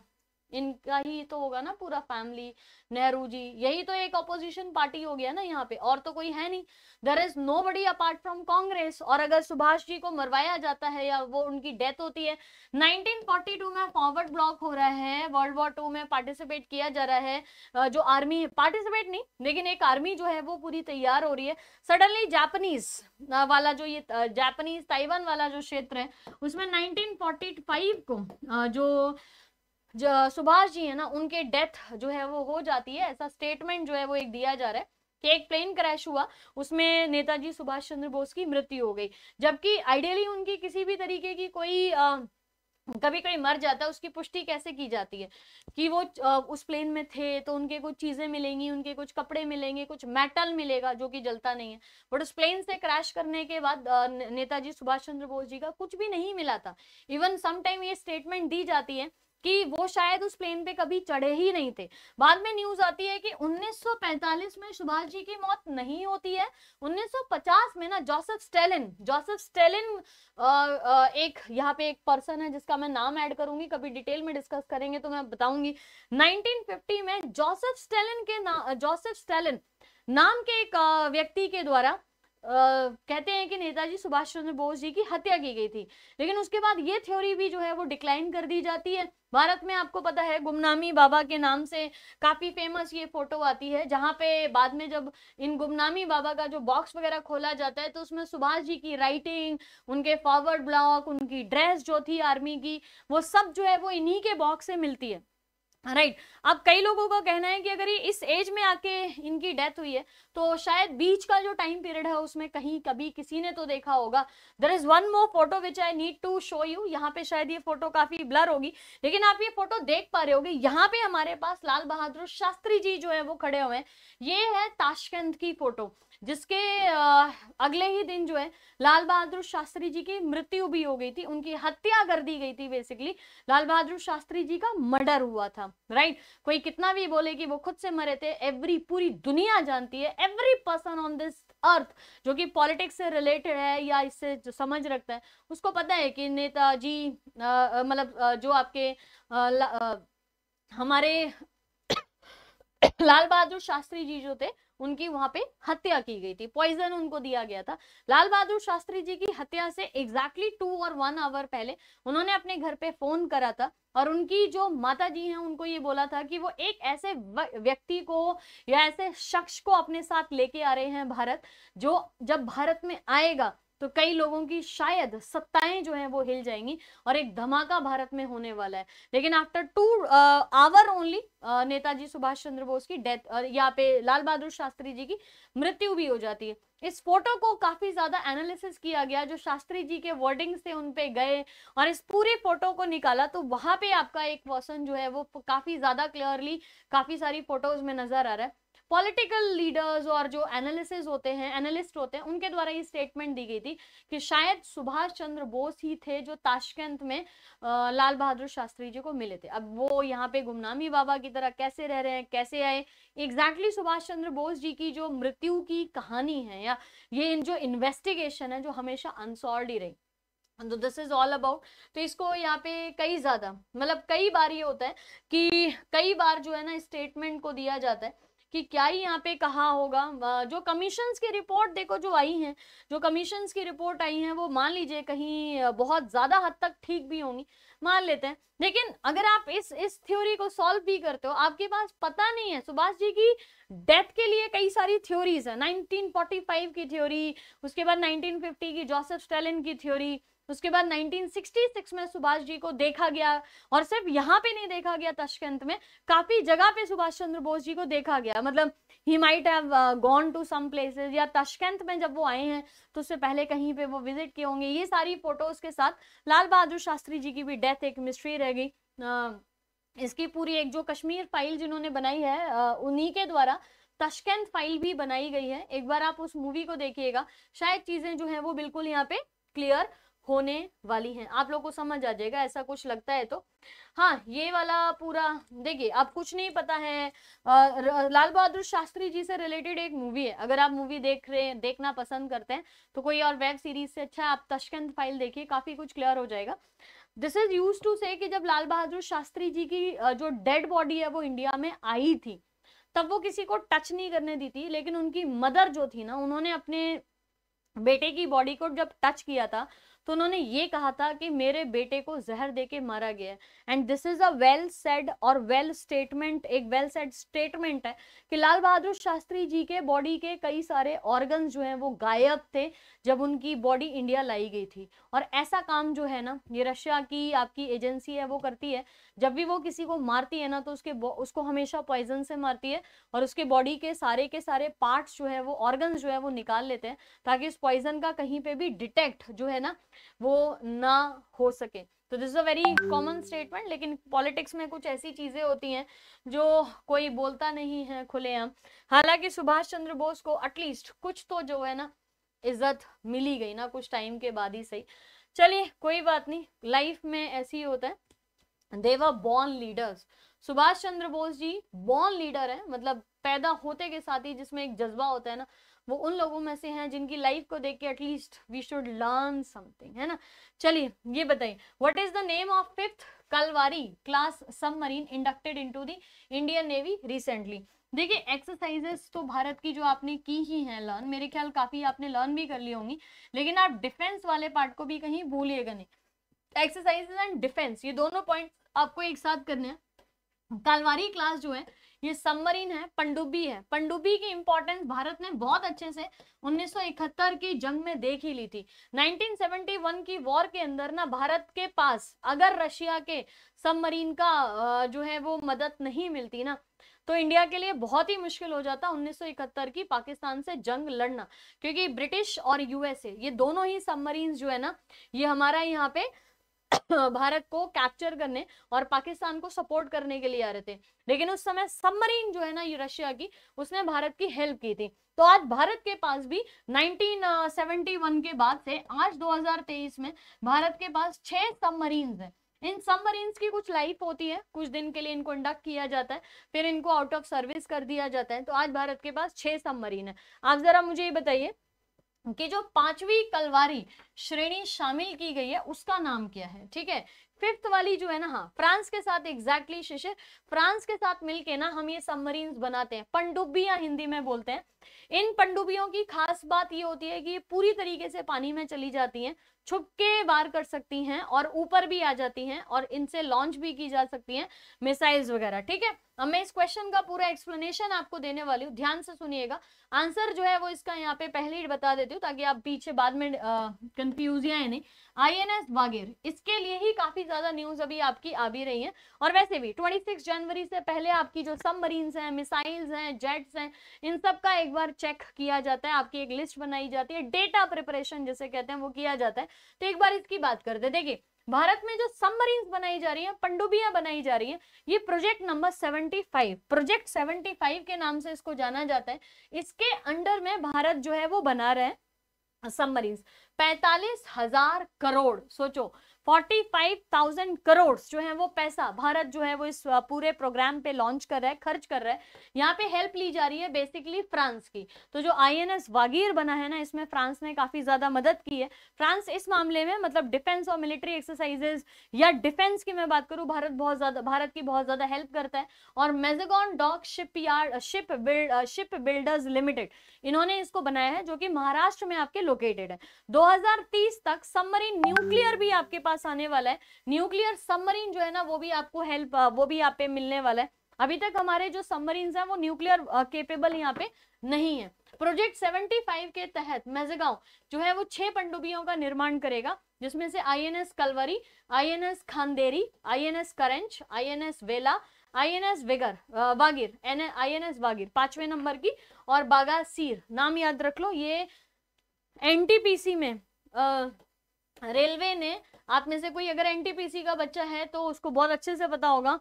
इनका ही तो होगा ना पूरा फैमिली नेहरू जी यही तो एक अपोजिशन पार्टी हो गया ना यहाँ पे और तो कोई है नहीं there is nobody apart from Congress और अगर सुभाष जी को मरवाया जाता है या वो उनकी डेथ होती है 1942 में फॉरवर्ड ब्लॉक हो रहा है वर्ल्ड वॉर टू में पार्टिसिपेट किया जा रहा है जो आर्मी पार्टिसिपेट नहीं लेकिन एक आर्मी जो है वो पूरी तैयार हो रही है सडनली जापानीज वाला जो ये जापानीज ताइवान वाला जो क्षेत्र है उसमें नाइनटीन को जो सुभाष जी है ना उनके डेथ जो है वो हो जाती है ऐसा स्टेटमेंट जो है वो एक दिया जा रहा है कि एक प्लेन क्रैश हुआ उसमें नेताजी सुभाष चंद्र बोस की मृत्यु हो गई जबकि आइडियली उनकी किसी भी तरीके की कोई आ, कभी कभी मर जाता है उसकी पुष्टि कैसे की जाती है कि वो उस प्लेन में थे तो उनके कुछ चीज़ें मिलेंगी उनके कुछ कपड़े मिलेंगे कुछ मेटल मिलेगा जो कि जलता नहीं है बट उस प्लेन से क्रैश करने के बाद नेताजी सुभाष चंद्र बोस जी का कुछ भी नहीं मिला था इवन समाइम ये स्टेटमेंट दी जाती है कि वो शायद उस प्लेन पे कभी चढ़े ही नहीं थे बाद में न्यूज आती है कि 1945 में सुभाष जी की मौत नहीं होती है 1950 में ना जोसेफ स्टेलिन जोसेफ स्टेलिन एक यहाँ पे एक पर्सन है जिसका मैं नाम ऐड करूंगी कभी डिटेल में डिस्कस करेंगे तो मैं बताऊंगी 1950 में जोसेफ स्टेलिन के नाम जोसेफ स्टेलिन नाम के एक व्यक्ति के द्वारा कहते हैं कि नेताजी सुभाष चंद्र बोस जी की हत्या की गई थी लेकिन उसके बाद ये थ्योरी भी जो है वो डिक्लाइन कर दी जाती है भारत में आपको पता है गुमनामी बाबा के नाम से काफ़ी फेमस ये फोटो आती है जहाँ पे बाद में जब इन गुमनामी बाबा का जो बॉक्स वगैरह खोला जाता है तो उसमें सुभाष जी की राइटिंग उनके फॉरवर्ड ब्लॉक उनकी ड्रेस जो थी आर्मी की वो सब जो है वो इन्हीं के बॉक्स से मिलती है राइट हाँ, right. अब कई लोगों का कहना है कि अगर ये इस एज में आके इनकी डेथ हुई है तो शायद बीच का जो टाइम पीरियड है उसमें कहीं कभी किसी ने तो देखा होगा there is one more photo which I need to show you यहाँ पे शायद ये फोटो काफी ब्लर होगी लेकिन आप ये फोटो देख पा रहे होगे यहाँ पे हमारे पास लाल बहादुर शास्त्री जी जो है वो खड़े हुए हैं ये है ताशकंद की फोटो जिसके अगले ही दिन जो है लाल बहादुर शास्त्री जी की मृत्यु भी हो गई थी उनकी हत्या कर दी गई थी बेसिकली लाल बहादुर शास्त्री जी का मर्डर हुआ था राइट कोई कितना भी बोले कि वो खुद से मरे थे एवरी पूरी दुनिया जानती है every person on this earth जो कि पॉलिटिक्स से रिलेटेड है या इससे जो समझ रखता है उसको पता है कि नेताजी मतलब जो आपके आ, ल, आ, हमारे लाल बहादुर शास्त्री जी जो थे उनकी वहां पे हत्या की गई थी पॉइजन उनको दिया गया था लाल बहादुर शास्त्री जी की हत्या से एग्जैक्टली टू और वन आवर पहले उन्होंने अपने घर पे फोन करा था और उनकी जो माता जी हैं उनको ये बोला था कि वो एक ऐसे व्यक्ति को या ऐसे शख्स को अपने साथ लेके आ रहे हैं भारत जो जब भारत में आएगा तो कई लोगों की शायद सत्ताएं जो हैं वो हिल जाएंगी और एक धमाका भारत में होने वाला है लेकिन after two hour only Netaji Subhash Chandra Bose की डेथ यहाँ पे लाल बहादुर शास्त्री जी की मृत्यु भी हो जाती है इस फोटो को काफी ज्यादा एनालिसिस किया गया जो शास्त्री जी के वर्डिंग से उनपे गए और इस पूरी फोटो को निकाला तो वहां पे आपका एक पर्सन जो है वो काफी ज्यादा क्लियरली काफी सारी फोटोज में नजर आ रहा है पॉलिटिकल लीडर्स और जो एनालिसिस होते हैं एनालिस्ट होते हैं उनके द्वारा ये स्टेटमेंट दी गई थी कि शायद सुभाष चंद्र बोस ही थे जो ताशकंद में लाल बहादुर शास्त्री जी को मिले थे अब वो यहाँ पे गुमनामी बाबा की तरह कैसे रह रहे हैं कैसे आए एग्जैक्टली सुभाष चंद्र बोस जी की जो मृत्यु की कहानी है या ये जो इन्वेस्टिगेशन है जो हमेशा अनसॉल्व ही रही तो दिस इज ऑल अबाउट तो इसको यहाँ पे कई ज्यादा मतलब कई बार ये होता है कि कई बार जो है ना स्टेटमेंट को दिया जाता है कि क्या ही यहाँ पे कहा होगा जो कमीशन की रिपोर्ट देखो जो आई हैं जो कमीशन की रिपोर्ट आई हैं वो मान लीजिए कहीं बहुत ज़्यादा हद तक ठीक भी होंगी मान लेते हैं लेकिन अगर आप इस इस थ्योरी को सॉल्व भी करते हो आपके पास पता नहीं है सुभाष जी की डेथ के लिए कई सारी थ्योरीज है 1945 की थ्योरी उसके बाद 1950 की जोसेफ स्टेलिन की थ्योरी उसके बाद 1966 में सुभाष जी को देखा गया और सिर्फ यहाँ पे नहीं देखा गया तशकंत में काफी जगह पे सुभाष चंद्र बोस जी को देखा गया मतलब he might have gone to some places या तशकंत में जब वो आए हैं तो उससे पहले कहीं पे वो विजिट किए होंगे ये सारी फोटोज के साथ लाल बहादुर शास्त्री जी की भी डेथ एक मिस्ट्री रह गई इसकी पूरी एक जो कश्मीर फाइल जिन्होंने बनाई है उन्हीं के द्वारा तशकंद फाइल भी बनाई गई है एक बार आप उस मूवी को देखिएगा शायद चीजें जो है वो बिल्कुल यहाँ पे क्लियर होने वाली हैं आप लोगों को समझ आ जाएगा ऐसा कुछ लगता है तो हाँ ये वाला पूरा देखिए आप कुछ नहीं पता है आ, लाल बहादुर शास्त्री जी से रिलेटेड एक मूवी है अगर आप मूवी देख रहे हैं देखना पसंद करते हैं तो कोई और वेब सीरीज से अच्छा आप तशकंद फाइल देखिए काफी कुछ क्लियर हो जाएगा दिस इज यूज टू से जब लाल बहादुर शास्त्री जी की जो डेड बॉडी है वो इंडिया में आई थी तब वो किसी को टच नहीं करने दी थी लेकिन उनकी मदर जो थी ना उन्होंने अपने बेटे की बॉडी को जब टच किया था तो उन्होंने ये कहा था कि मेरे बेटे को जहर दे के मारा गया है and this is a well said और वेल स्टेटमेंट एक वेल सेड स्टेटमेंट है कि लाल बहादुर शास्त्री जी के बॉडी के कई सारे ऑर्गन जो हैं वो गायब थे जब उनकी बॉडी इंडिया लाई गई थी और ऐसा काम जो है ना ये रशिया की आपकी एजेंसी है वो करती है जब भी वो किसी को मारती है ना तो उसके उसको हमेशा पॉइजन से मारती है और उसके बॉडी के सारे के सारे पार्ट्स जो है वो ऑर्गन जो है वो निकाल लेते हैं ताकि उस पॉइजन का कहीं पे भी डिटेक्ट जो है ना वो ना हो सके तो this is a very common statement लेकिन पॉलिटिक्स में कुछ ऐसी चीजें होती हैं जो कोई बोलता नहीं है खुलेआम हालांकि सुभाष चंद्र बोस को एटलीस्ट कुछ तो जो है ना इज्जत मिली गई ना कुछ टाइम के बाद ही सही चलिए कोई बात नहीं लाइफ में ऐसे ही होता है there are born leaders Subhash Chandra Bose ji born leader हैं मतलब पैदा होते के साथ ही जिसमें एक जज्बा होता है ना वो उन लोगों में से हैं जिनकी लाइफ को देख के at least we should learn something है ना चलिए ये बताइए what is the name of fifth Kalvari class submarine inducted into the Indian navy recently देखिए एक्सरसाइजेस तो भारत की जो आपने की ही हैं लर्न मेरे ख्याल काफ़ी आपने लर्न भी कर ली होंगी लेकिन आप डिफेंस वाले पार्ट को भी कहीं भूलिएगा नहीं एक्सरसाइजेस एंड डिफेंस ये दोनों पॉइंट आपको एक साथ करने हैं कालवारी क्लास जो है ये सबमरीन है पंडुबी है पंडुबी की इंपॉर्टेंस भारत ने बहुत अच्छे से 1971 की जंग में देख ही ली थी 1971 की वॉर के अंदर ना भारत के पास अगर रशिया के सबमरीन का जो है वो मदद नहीं मिलती ना तो इंडिया के लिए बहुत ही मुश्किल हो जाता 1971 की पाकिस्तान से जंग लड़ना क्योंकि ब्रिटिश और यूएसए ये दोनों ही सबमरीन जो है ना ये हमारा यहाँ पे भारत को कैप्चर करने और पाकिस्तान को सपोर्ट करने के लिए आ रहे थे लेकिन उस समय सबमरीन जो है ना रशिया की उसने भारत की हेल्प की थी तो आज भारत के पास भी 1971 uh, के बाद से आज 2023 में भारत के पास छह सबमरीन हैं इन सबमरीन की कुछ लाइफ होती है कुछ दिन के लिए इनको इंडक्ट किया जाता है फिर इनको आउट ऑफ सर्विस कर दिया जाता है तो आज भारत के पास छह सबमरीन है आप जरा मुझे ये बताइए कि जो पांचवी कलवारी श्रेणी शामिल की गई है उसका नाम क्या है ठीक है फिफ्थ वाली जो है ना हाँ फ्रांस के साथ एग्जैक्टली exactly शिशिर फ्रांस के साथ मिलके ना हम ये सबमरीन बनाते हैं पंडुबिया हिंदी में बोलते हैं इन पंडुबियों की खास बात ये होती है कि ये पूरी तरीके से पानी में चली जाती हैं छुप के वार कर सकती हैं और ऊपर भी आ जाती हैं और इनसे लॉन्च भी की जा सकती हैं मिसाइल्स वगैरह ठीक है अब मैं इस क्वेश्चन का पूरा एक्सप्लेनेशन आपको देने वाली हूँ ध्यान से सुनिएगा आंसर जो है वो इसका यहाँ पे पहले ही बता देती हूँ ताकि आप पीछे बाद में कंफ्यूज या नहीं आई एन एस इसके लिए ही काफी ज्यादा न्यूज अभी आपकी आ भी रही है और वैसे भी ट्वेंटी जनवरी से पहले आपकी जो सब हैं मिसाइल्स हैं जेट्स हैं इन सब का एक बार चेक किया जाता है आपकी एक लिस्ट बनाई जाती है डेटा प्रिपरेशन जिसे कहते हैं वो किया जाता है तो एक बार इसकी बात करते हैं देखिए भारत में जो सबमरीन बनाई जा रही हैं पंडुबियां बनाई जा रही हैं ये प्रोजेक्ट नंबर 75 प्रोजेक्ट 75 के नाम से इसको जाना जाता है इसके अंडर में भारत जो है वो बना रहे हैं सबमरीन पैतालीस हजार करोड़ सोचो फोर्टी फाइव थाउजेंड करोड़ जो है वो पैसा भारत जो है वो इस पूरे प्रोग्राम पे लॉन्च कर रहा है खर्च कर रहा है यहाँ पे हेल्प ली जा रही है बेसिकली फ्रांस की तो जो आईएनएस वागीर बना है ना इसमें फ्रांस ने काफी ज्यादा मदद की है फ्रांस इस मामले में मतलब डिफेंस और मिलिट्री एक्सरसाइजेज या डिफेंस की मैं बात करूँ भारत बहुत ज्यादा भारत की बहुत ज्यादा हेल्प करता है और Mazagon dock ship yard ship build ship builders limited इन्होंने इसको बनाया है जो कि महाराष्ट्र में आपके लोकेटेड है दो तक सबमरीन न्यूक्लियर भी आपके पास पास आने वाला है न्यूक्लियर सबमरीन जो है ना वो भी आपको हेल्प वो भी यहाँ पे मिलने वाला है अभी तक हमारे जो सबमरीन हैं वो न्यूक्लियर केपेबल यहाँ पे नहीं है प्रोजेक्ट 75 के तहत मेजगांव जो है वो छह पंडुबियों का निर्माण करेगा जिसमें से INS Kalvari INS Khanderi INS Karanj INS Vela INS विगर वागिर एन आईएनएस वागिर पांचवें नंबर की और बागा सीर नाम याद रख लो ये एनटीपीसी में रेलवे ने आप में से कोई अगर एनटीपीसी का बच्चा है तो उसको बहुत अच्छे से पता होगा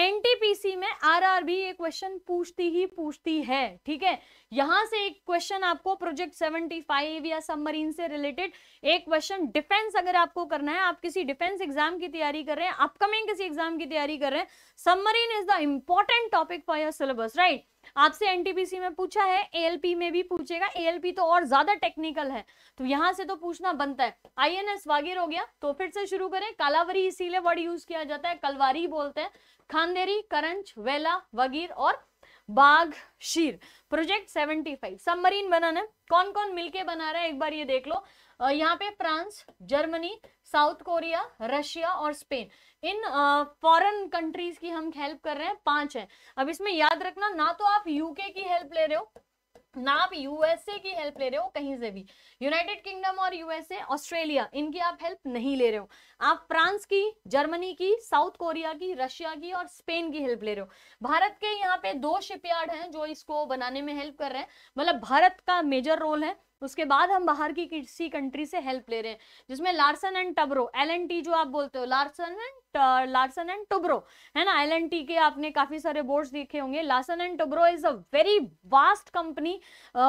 एनटीपीसी में आरआरबी ये क्वेश्चन पूछती ही पूछती है ठीक है यहां से एक क्वेश्चन आपको प्रोजेक्ट 75 या सबमरीन से रिलेटेड एक क्वेश्चन डिफेंस अगर आपको करना है आप किसी डिफेंस एग्जाम की तैयारी कर रहे हैं अपकमिंग किसी एग्जाम की तैयारी कर रहे हैं submarine is the important topic for your syllabus right आपसे एनटीपीसी में पूछा है एएलपी में भी पूछेगा एएलपी तो और ज्यादा टेक्निकल है तो यहाँ से तो पूछना बनता है आईएनएस वागीर हो गया तो फिर से शुरू करें कालावरी इसीलिए वर्ड यूज किया जाता है कलवारी बोलते हैं खानदेरी करंच वेला वगीर और बाघ शीर प्रोजेक्ट 75 सबमरीन बनाना कौन कौन मिलके बना रहा है एक बार ये देख लो यहाँ पे France Germany South Korea Russia और स्पेन इन फॉरेन कंट्रीज की हम हेल्प कर रहे हैं पांच हैं अब इसमें याद रखना ना तो आप यूके की हेल्प ले रहे हो ना आप यूएसए की हेल्प ले रहे हो कहीं से भी यूनाइटेड किंगडम और यूएसए ऑस्ट्रेलिया इनकी आप हेल्प नहीं ले रहे हो आप फ्रांस की जर्मनी की साउथ कोरिया की रशिया की और स्पेन की हेल्प ले रहे हो भारत के यहाँ पे दो शिपयार्ड हैं जो इसको बनाने में हेल्प कर रहे हैं मतलब भारत का मेजर रोल है उसके बाद हम बाहर की किसी कंट्री से हेल्प ले रहे हैं जिसमें Larsen and Toubro L and T जो आप बोलते हो लार्सन एंड लार्सन एंड टुब्रो है ना एल एंड टी के आपने काफी सारे बोर्ड्स देखे होंगे Larsen and Toubro is a very vast company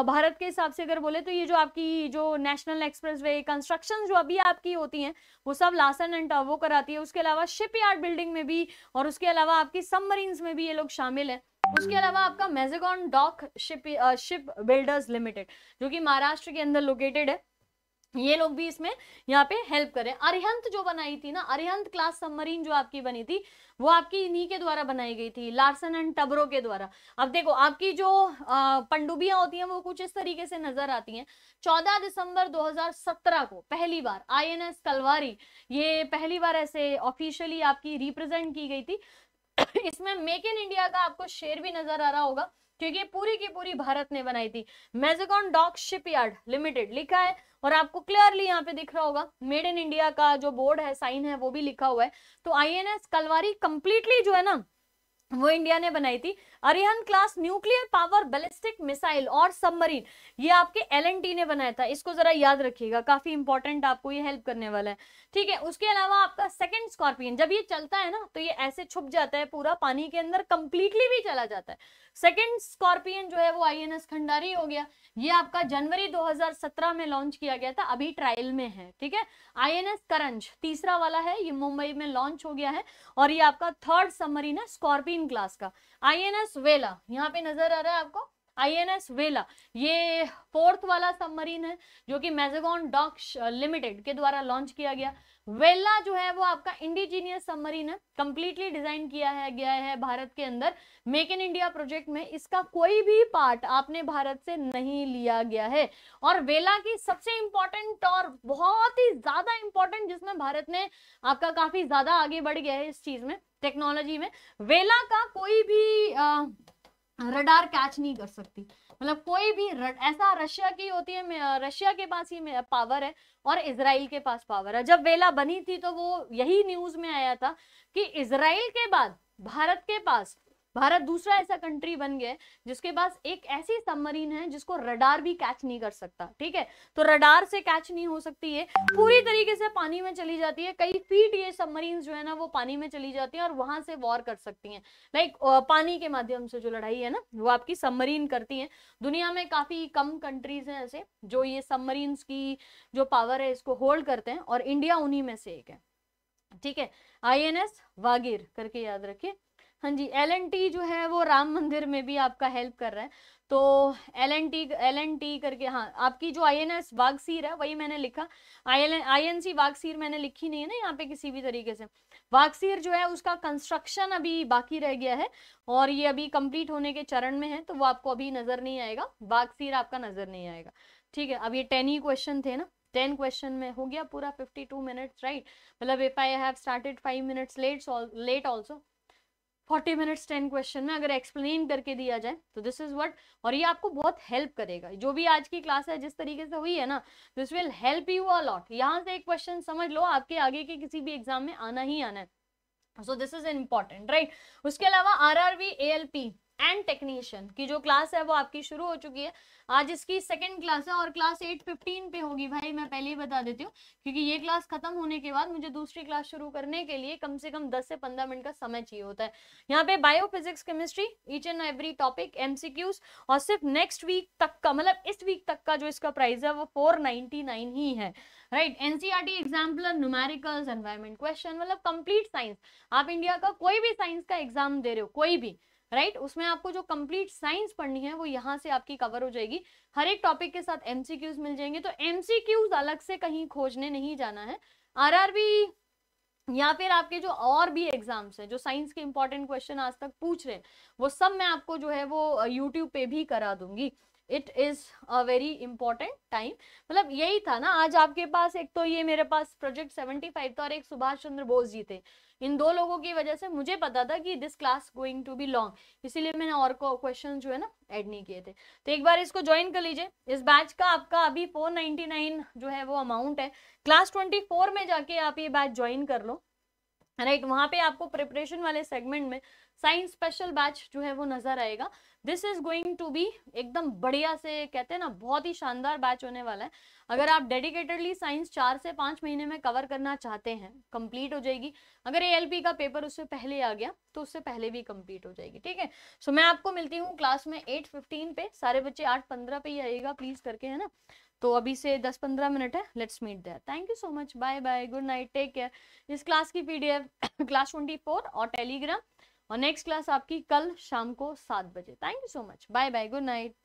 Bharat के हिसाब से अगर बोले तो ये जो आपकी जो नेशनल एक्सप्रेस वे कंस्ट्रक्शन जो अभी आपकी होती है वो सब लार्सन एंड टबरो कराती है उसके अलावा शिप यार्ड बिल्डिंग में भी और उसके अलावा आपकी सबमरीन्स में भी ये लोग शामिल हैं उसके अलावा आपका Mazagon dock ship ship builders limited जो कि महाराष्ट्र के अंदर लोकेटेड है ये लोग भी इसमें यहाँ पे हेल्प करें अरिहंत जो बनाई थी ना अरिहंत क्लास सबमरीन जो आपकी बनी थी वो आपकी इन्हीं के द्वारा बनाई गई थी लार्सन एंड टबरो के द्वारा अब देखो आपकी जो पंडुबियां होती हैं वो कुछ इस तरीके से नजर आती हैं 14 दिसंबर 2017 को पहली बार आईएनएस कलवारी ये पहली बार ऐसे ऑफिशियली आपकी रिप्रेजेंट की गई थी इसमें मेक इन इंडिया का आपको शेयर भी नजर आ रहा होगा क्योंकि पूरी की पूरी भारत ने बनाई थी मेजेकॉन डॉक शिपयार्ड लिमिटेड लिखा है और आपको क्लियरली यहाँ पे दिख रहा होगा मेड इन इंडिया का जो बोर्ड है साइन है वो भी लिखा हुआ है तो आईएनएस कलवारी कंप्लीटली जो है ना वो इंडिया ने बनाई थी Arihant class nuclear power ballistic missile और सबमरीन ये आपके एल ने बनाया था इसको जरा याद रखिएगा काफी इंपॉर्टेंट आपको ये हेल्प करने वाला है ठीक है उसके अलावा आपका सेकंड स्कॉर्पियन जब ये चलता है ना तो ये ऐसे छुप जाता है पूरा पानी के अंदर कंप्लीटली भी चला जाता है सेकेंड स्कॉर्पियन जो है वो आई खंडारी हो गया ये आपका जनवरी दो में लॉन्च किया गया था अभी ट्रायल में है ठीक है आई करंज तीसरा वाला है ये मुंबई में लॉन्च हो गया है और ये आपका थर्ड सबमरीन है स्कॉर्पियन तीन क्लास का आईएनएस वेला यहाँ पे नजर आ रहा है आपको आईएनएस वेला ये फोर्थ वाला सबमरीन है जो कि मेजेगॉन डॉक्स लिमिटेड के द्वारा लॉन्च किया गया वेला जो है वो आपका इंडिजीनियस सबमरीन है कंप्लीटली डिजाइन किया है गया है भारत के अंदर मेक इन इंडिया प्रोजेक्ट में इसका कोई भी पार्ट आपने भारत से नहीं लिया गया है और वेला की सबसे इंपॉर्टेंट और बहुत ही ज्यादा इंपॉर्टेंट जिसमें भारत ने आपका काफी ज्यादा आगे बढ़ गया है इस चीज में टेक्नोलॉजी में वेला का कोई भी आ, रडार कैच नहीं कर सकती मतलब कोई भी र, ऐसा रशिया की होती है रशिया के पास ही पावर है और इसराइल के पास पावर है जब वेला बनी थी तो वो यही न्यूज में आया था कि इसराइल के बाद भारत के पास भारत दूसरा ऐसा कंट्री बन गया जिसके पास एक ऐसी सबमरीन है जिसको रडार भी कैच नहीं कर सकता ठीक है तो रडार से कैच नहीं हो सकती है पूरी तरीके से पानी में चली जाती है कई फीट ये सबमरीन जो है ना वो पानी में चली जाती है और वहां से वॉर कर सकती है लाइक पानी के माध्यम से जो लड़ाई है ना वो आपकी सबमरीन करती है दुनिया में काफी कम कंट्रीज है ऐसे जो ये सबमरीन की जो पावर है इसको होल्ड करते हैं और इंडिया उन्हीं में से एक है ठीक है आई एन एस वागीर करके याद रखिए हाँ जी एल एन टी जो है वो राम मंदिर में भी आपका हेल्प कर रहा है तो L and T L and T करके हाँ आपकी जो आई एन एस वागसीर है वही मैंने लिखा I L I N C वागसीर मैंने लिखी नहीं है ना यहाँ पे किसी भी तरीके से वागसीर जो है उसका कंस्ट्रक्शन अभी बाकी रह गया है और ये अभी कंप्लीट होने के चरण में है तो वो आपको अभी नजर नहीं आएगा वागसीर आपका नजर नहीं आएगा ठीक है अब ये टेन ही क्वेश्चन थे ना टेन क्वेश्चन में हो गया पूरा फिफ्टी टू मिनट्स राइट मतलब if I have started five minutes late late also forty minutes ten question में अगर एक्सप्लेन करके दिया जाए तो दिस इज वट और ये आपको बहुत हेल्प करेगा जो भी आज की क्लास है जिस तरीके से हुई है ना this will help you a lot यहाँ से एक क्वेश्चन समझ लो आपके आगे के किसी भी एग्जाम में आना ही आना है so this is important right उसके अलावा R R V A L P and technician की जो क्लास है वो आपकी शुरू हो चुकी है आज इसकी सेकेंड क्लास है और क्लास एट फिफ्टीन पे होगी भाई मैं पहले ही बता देती हूँ क्योंकि ये क्लास खत्म होने के बाद मुझे दूसरी क्लास शुरू करने के लिए कम से कम दस से पंद्रह मिनट का समय चाहिए होता है यहाँ पे biophysics chemistry each and every topic MCQs और सिर्फ नेक्स्ट वीक तक का मतलब इस वीक तक का जो इसका प्राइस है वो फोर ही है right NCR example numerical environment question मतलब कंप्लीट साइंस आप इंडिया का कोई भी साइंस का एग्जाम दे रहे हो कोई भी राइट right? उसमें आपको जो कंप्लीट साइंस पढ़नी है वो यहाँ से आपकी कवर हो जाएगी हर एक टॉपिक के साथ एमसीक्यूज मिल जाएंगे तो एमसीक्यूज अलग से कहीं खोजने नहीं जाना है आरआरबी या फिर आपके जो और भी एग्जाम्स हैं जो साइंस के इंपॉर्टेंट क्वेश्चन आज तक पूछ रहे हैं वो सब मैं आपको जो है वो यूट्यूब पे भी करा दूंगी it is a very important time मतलब यही था ना आज आपके पास एक तो ये मेरे पास प्रोजेक्ट सेवेंटी था और एक सुभाष चंद्र बोस जी थे इन दो लोगों की वजह से मुझे पता था कि this class going to be long इसीलिए मैंने और को क्वेश्चन जो है ना ऐड नहीं किए थे तो एक बार इसको ज्वाइन कर लीजिए इस बैच का आपका अभी 499 जो है वो अमाउंट है क्लास 24 में जाके आप ये बैच ज्वाइन कर लो राइट right, वहाँ पे आपको प्रिपरेशन वाले सेगमेंट में साइंस स्पेशल बैच जो है वो नजर आएगा this is going to be एकदम बढ़िया से कहते हैं ना बहुत ही शानदार बैच होने वाला है अगर आप डेडिकेटेडली साइंस चार से पाँच महीने में कवर करना चाहते हैं कंप्लीट हो जाएगी अगर ए का पेपर उससे पहले आ गया तो उससे पहले भी कंप्लीट हो जाएगी ठीक है सो मैं आपको मिलती हूँ क्लास में एट फिफ्टीन पे सारे बच्चे आठ पंद्रह पे ही आएगा प्लीज करके है ना तो अभी से दस पंद्रह मिनट है let's meet there thank you so much bye bye good night take care इस क्लास की पीडीएफ क्लास ट्वेंटी और टेलीग्राम और नेक्स्ट क्लास आपकी कल शाम को सात बजे thank you so much bye bye good night